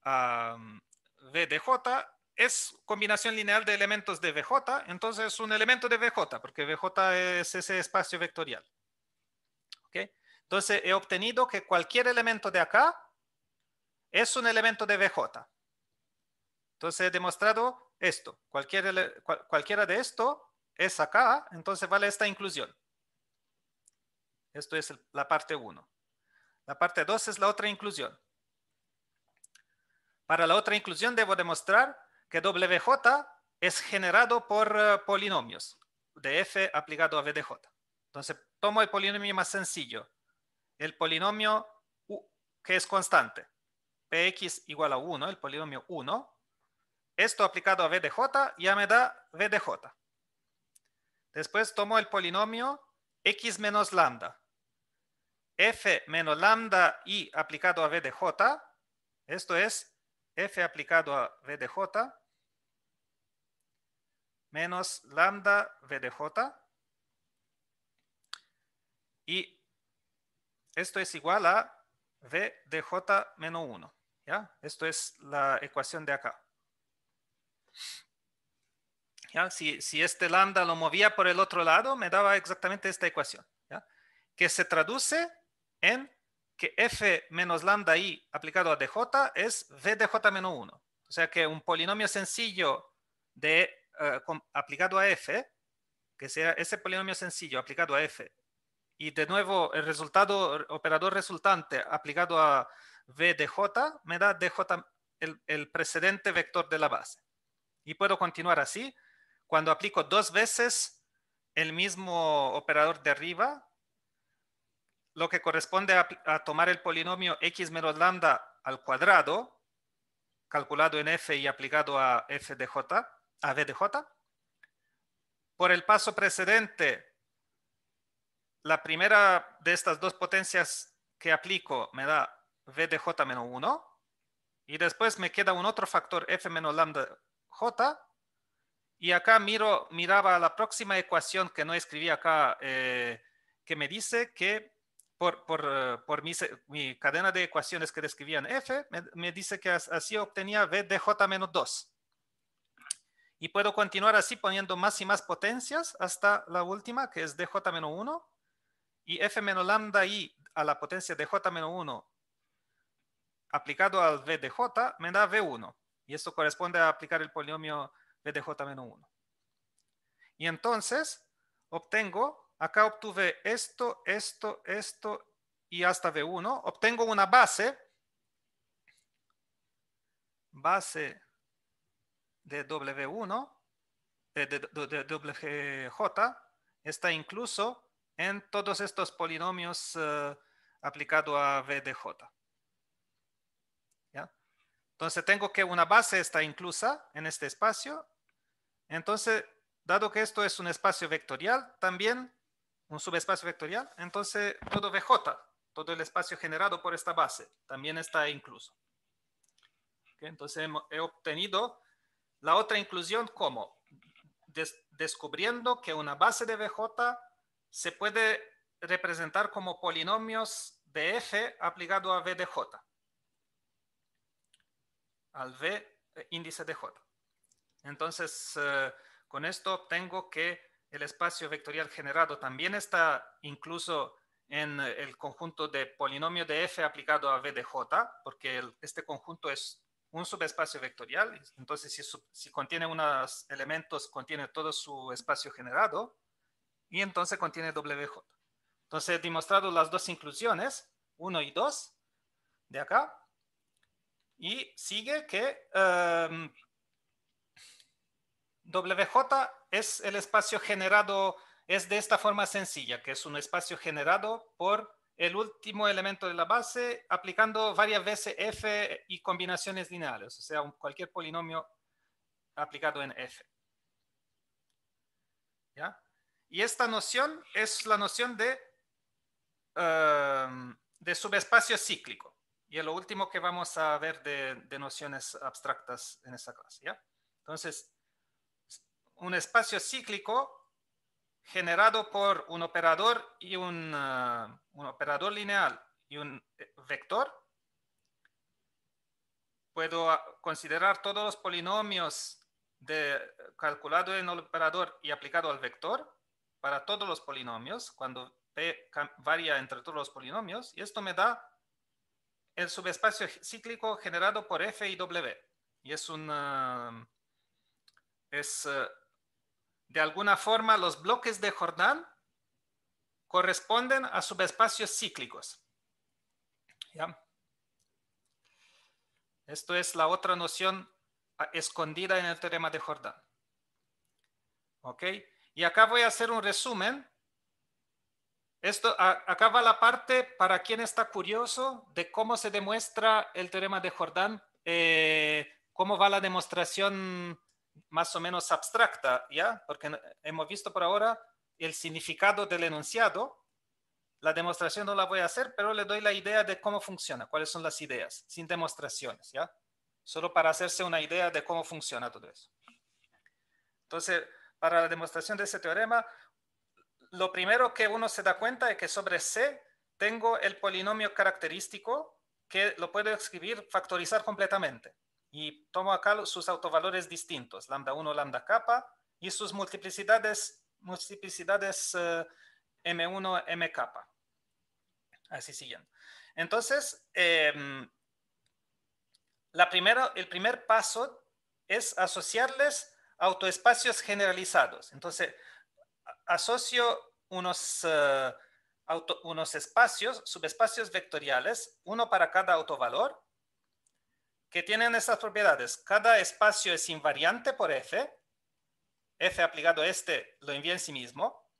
mm, V de J es combinación lineal de elementos de VJ, entonces es un elemento de VJ, porque VJ es ese espacio vectorial. Entonces he obtenido que cualquier elemento de acá es un elemento de VJ. Entonces he demostrado esto. cualquiera de esto es acá, entonces vale esta inclusión. Esto es la parte 1. La parte 2 es la otra inclusión. Para la otra inclusión debo demostrar que WJ es generado por eh, polinomios de f aplicado a v Entonces, tomo el polinomio más sencillo, el polinomio que es constante, px igual a 1, el polinomio 1. Esto aplicado a v ya me da v Después tomo el polinomio x menos lambda, f menos lambda y aplicado a v de j, esto es f aplicado a v de j menos lambda v de j y esto es igual a v de j menos 1. ¿ya? Esto es la ecuación de acá. Si, este lambda lo movía por el otro lado, me daba exactamente esta ecuación, que se traduce en que f menos lambda i aplicado a dj es vdj menos 1. O sea que un polinomio sencillo de, eh, aplicado a f, que sea ese polinomio sencillo aplicado a f, y de nuevo el resultado, operador resultante aplicado a vdj, me da dj el precedente vector de la base. Y puedo continuar así cuando aplico dos veces el mismo operador de arriba, lo que corresponde a, tomar el polinomio x menos lambda al cuadrado, calculado en f y aplicado a f de j, a v de j. Por el paso precedente, la primera de estas dos potencias que aplico me da v de j menos 1, y después me queda un otro factor f menos lambda j, y acá miro, miraba la próxima ecuación que no escribí acá, eh, que me dice que por, mi, cadena de ecuaciones que describían f, me, dice que así obtenía v de j menos 2. Y puedo continuar así poniendo más y más potencias hasta la última, que es dj menos 1. Y f menos lambda i a la potencia de j menos 1 aplicado al v de j me da v1. Y esto corresponde a aplicar el polinomio de J-1. Y entonces obtengo, acá obtuve esto, esto, esto y hasta V1. Obtengo una base, base de W1, de, de, WJ, está incluso en todos estos polinomios eh, ...aplicado a V de J. Entonces tengo que una base está inclusa en este espacio entonces, dado que esto es un espacio vectorial, también un subespacio vectorial, entonces todo VJ, todo el espacio generado por esta base, también está incluso. Entonces he obtenido la otra inclusión como descubriendo que una base de VJ se puede representar como polinomios de f aplicado a v de j, al v eh, índice de j. Entonces, eh, con esto obtengo que el espacio vectorial generado también está incluso en el conjunto de polinomio de f aplicado a v de j, porque este conjunto es un subespacio vectorial, entonces si, si, contiene unos elementos, contiene todo su espacio generado, y entonces contiene wj. Entonces he demostrado las dos inclusiones, 1 y 2, de acá, y sigue que em, WJ es el espacio generado, es de esta forma sencilla, que es un espacio generado por el último elemento de la base aplicando varias veces f y combinaciones lineales, o sea, cualquier polinomio aplicado en f. ¿Ya? Y esta noción es la noción de, um, de subespacio cíclico. Y es lo último que vamos a ver de, de nociones abstractas en esta clase. ¿ya? Entonces, un espacio cíclico generado por un operador y un, uh, operador lineal y un eh, vector, puedo uh, considerar todos los polinomios de, calculado en el operador y aplicado al vector para todos los polinomios, cuando P varía entre todos los polinomios, y esto me da el subespacio cíclico generado por F y W. Y es un... Um, es uh, de alguna forma, los bloques de Jordán corresponden a subespacios cíclicos. Esto es la otra noción ah, escondida en el teorema de Jordán. ¿Ok? Y acá voy a hacer un resumen. Esto, acá va la parte para quien está curioso de cómo se demuestra el teorema de Jordán, eh, cómo va la demostración más o menos abstracta, ¿ya? Porque hemos visto por ahora el significado del enunciado. La demostración no la voy a hacer, pero le doy la idea de cómo funciona, cuáles son las ideas, sin demostraciones, ¿ya? Solo para hacerse una idea de cómo funciona todo eso. Entonces, para la demostración de ese teorema, lo primero que uno se da cuenta es que sobre C tengo el polinomio característico que lo puedo escribir, factorizar completamente. Y tomo acá sus autovalores distintos, lambda 1, lambda kappa, y sus multiplicidades, multiplicidades eh, m1, m kappa. Así siguen. Entonces, em, la el primer paso es asociarles autoespacios generalizados. Entonces, asocio unos, eh, unos espacios, subespacios vectoriales, uno para cada autovalor, que tienen estas propiedades. Cada espacio es invariante por F. F aplicado a este lo envía en sí mismo.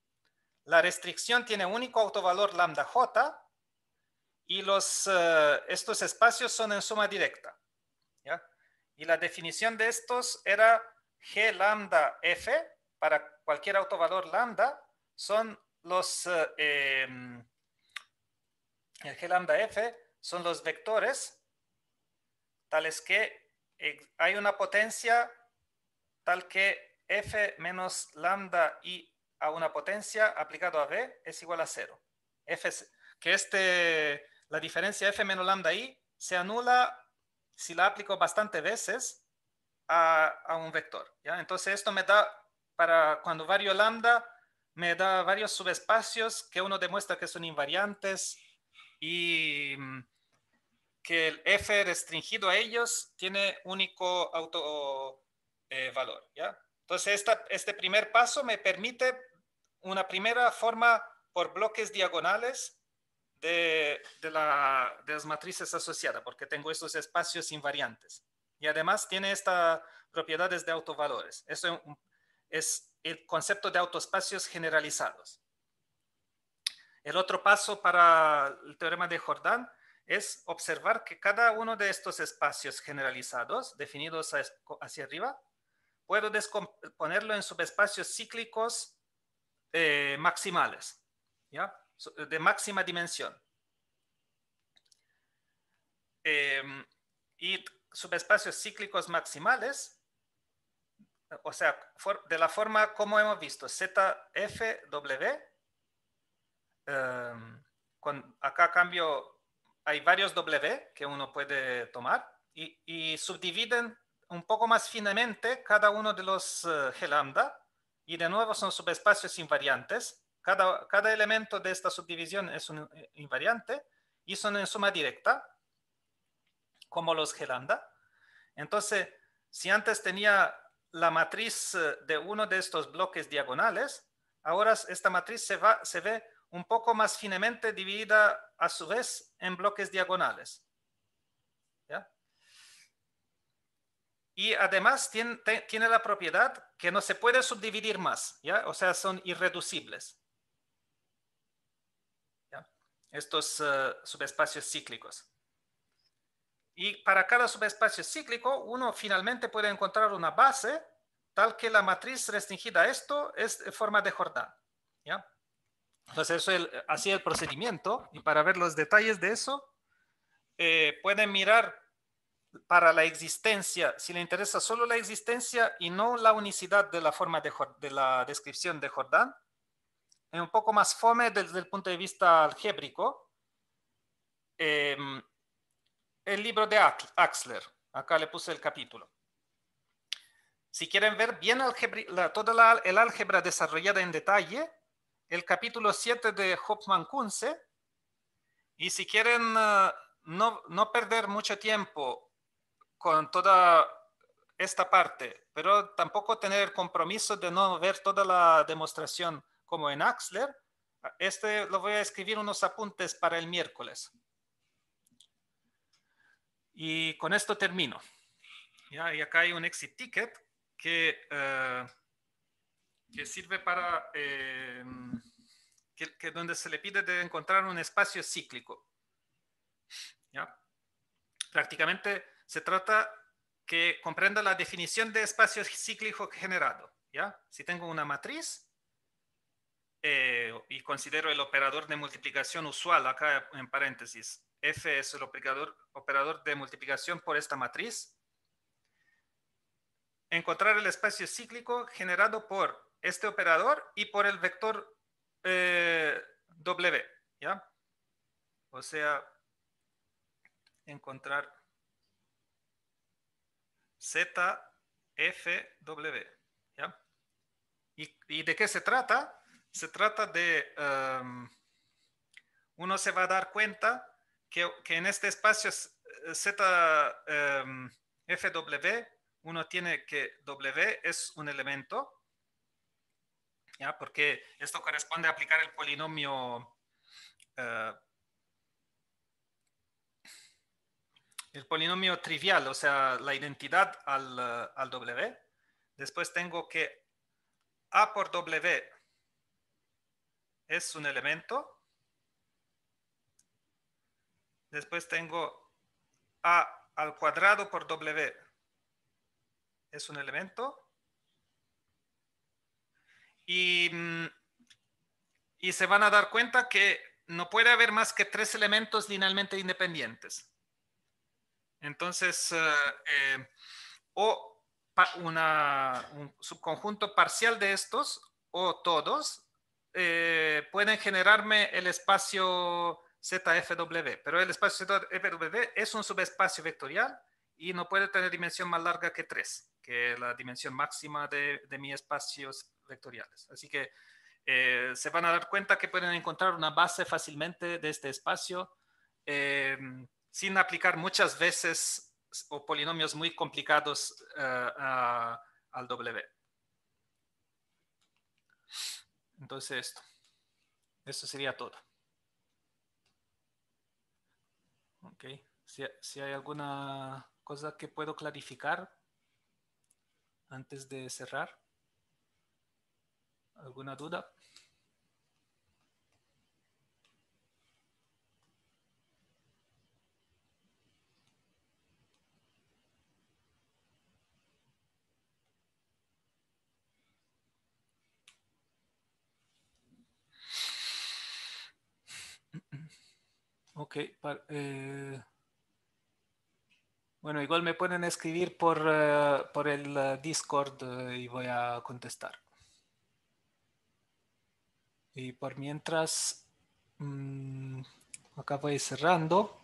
La restricción tiene único autovalor lambda j y los, eh, estos espacios son en suma directa. Y la definición de estos era g lambda f para cualquier autovalor lambda son los eh, em, g lambda f son los vectores es que eh, hay una potencia tal que f menos lambda i a una potencia aplicado a v es igual a cero. F que este, la diferencia f menos lambda i se anula si la aplico bastantes veces a, a, un vector. ¿ya? Entonces esto me da, para cuando vario lambda, me da varios subespacios que uno demuestra que son invariantes y mm, que el f restringido a ellos tiene único autovalor. Eh, Entonces, este primer paso me permite una primera forma por bloques diagonales de, las matrices asociadas, porque tengo estos espacios invariantes. Y además tiene estas propiedades de autovalores. Eso es, el concepto de autoespacios generalizados. El otro paso para el teorema de Jordan es observar que cada uno de estos espacios generalizados, definidos hacia arriba, puedo descomponerlo en subespacios cíclicos eh, maximales, de máxima dimensión. Em, y subespacios cíclicos maximales, o sea, de la forma como hemos visto, ZFW, em, con, acá cambio hay varios W que uno puede tomar y, subdividen un poco más finamente cada uno de los eh, G lambda y de nuevo son subespacios invariantes. Cada, elemento de esta subdivisión es un eh, invariante y son en suma directa, como los G lambda. Entonces, si antes tenía la matriz eh, de uno de estos bloques diagonales, ahora esta matriz se, va, se ve un poco más finamente dividida a su vez en bloques diagonales. Y además tiene, la propiedad que no se puede subdividir más, ¿ya? o sea, son irreducibles. Estos eh, subespacios cíclicos. Y para cada subespacio cíclico, uno finalmente puede encontrar una base tal que la matriz restringida a esto es de forma de Jordán. ¿ya? Entonces, eso es así el procedimiento. Y para ver los detalles de eso, eh, pueden mirar para la existencia, si le interesa solo la existencia y no la unicidad de la forma de, la descripción de Jordán. Es un poco más fome desde el punto de vista algébrico. Em, el libro de Axler, acá le puse el capítulo. Si quieren ver bien toda la, el álgebra desarrollada en detalle, el capítulo 7 de hoffman Kunze. Y si quieren eh, no, perder mucho tiempo con toda esta parte, pero tampoco tener compromiso de no ver toda la demostración como en Axler, este lo voy a escribir unos apuntes para el miércoles. Y con esto termino. Y acá hay un exit ticket que... Eh, que sirve para eh, que, donde se le pide de encontrar un espacio cíclico. ¿Ya? Prácticamente se trata que comprenda la definición de espacio cíclico generado. ¿ya? Si tengo una matriz eh, y considero el operador de multiplicación usual, acá en paréntesis, F es el operador, operador de multiplicación por esta matriz, encontrar el espacio cíclico generado por este operador y por el vector eh, W, ¿ya? O sea, encontrar ZFW, ¿ya? ¿Y, de qué se trata? Se trata de... Em, uno se va a dar cuenta que, en este espacio eh, ZFW em, uno tiene que W es un elemento porque esto corresponde a aplicar el polinomio eh, el polinomio trivial, o sea, la identidad al, eh, al, W. Después tengo que A por W es un elemento. Después tengo A al cuadrado por W es un elemento. Y, mm, y se van a dar cuenta que no puede haber más que tres elementos linealmente independientes. Entonces, eh, eh, o una, un subconjunto parcial de estos o todos eh, pueden generarme el espacio ZFW, pero el espacio ZFW es un subespacio vectorial y no puede tener dimensión más larga que 3, que es la dimensión máxima de, de mi espacio vectoriales. Así que eh, se van a dar cuenta que pueden encontrar una base fácilmente de este espacio eh, sin aplicar muchas veces o polinomios muy complicados eh, al W. Entonces esto. sería todo. Ok. si hay alguna cosa que puedo clarificar antes de cerrar. ¿Alguna duda? Ok, eh, bueno, igual me pueden escribir por, eh, por el eh, Discord y voy a contestar. Y por mientras, mmm, acá voy cerrando.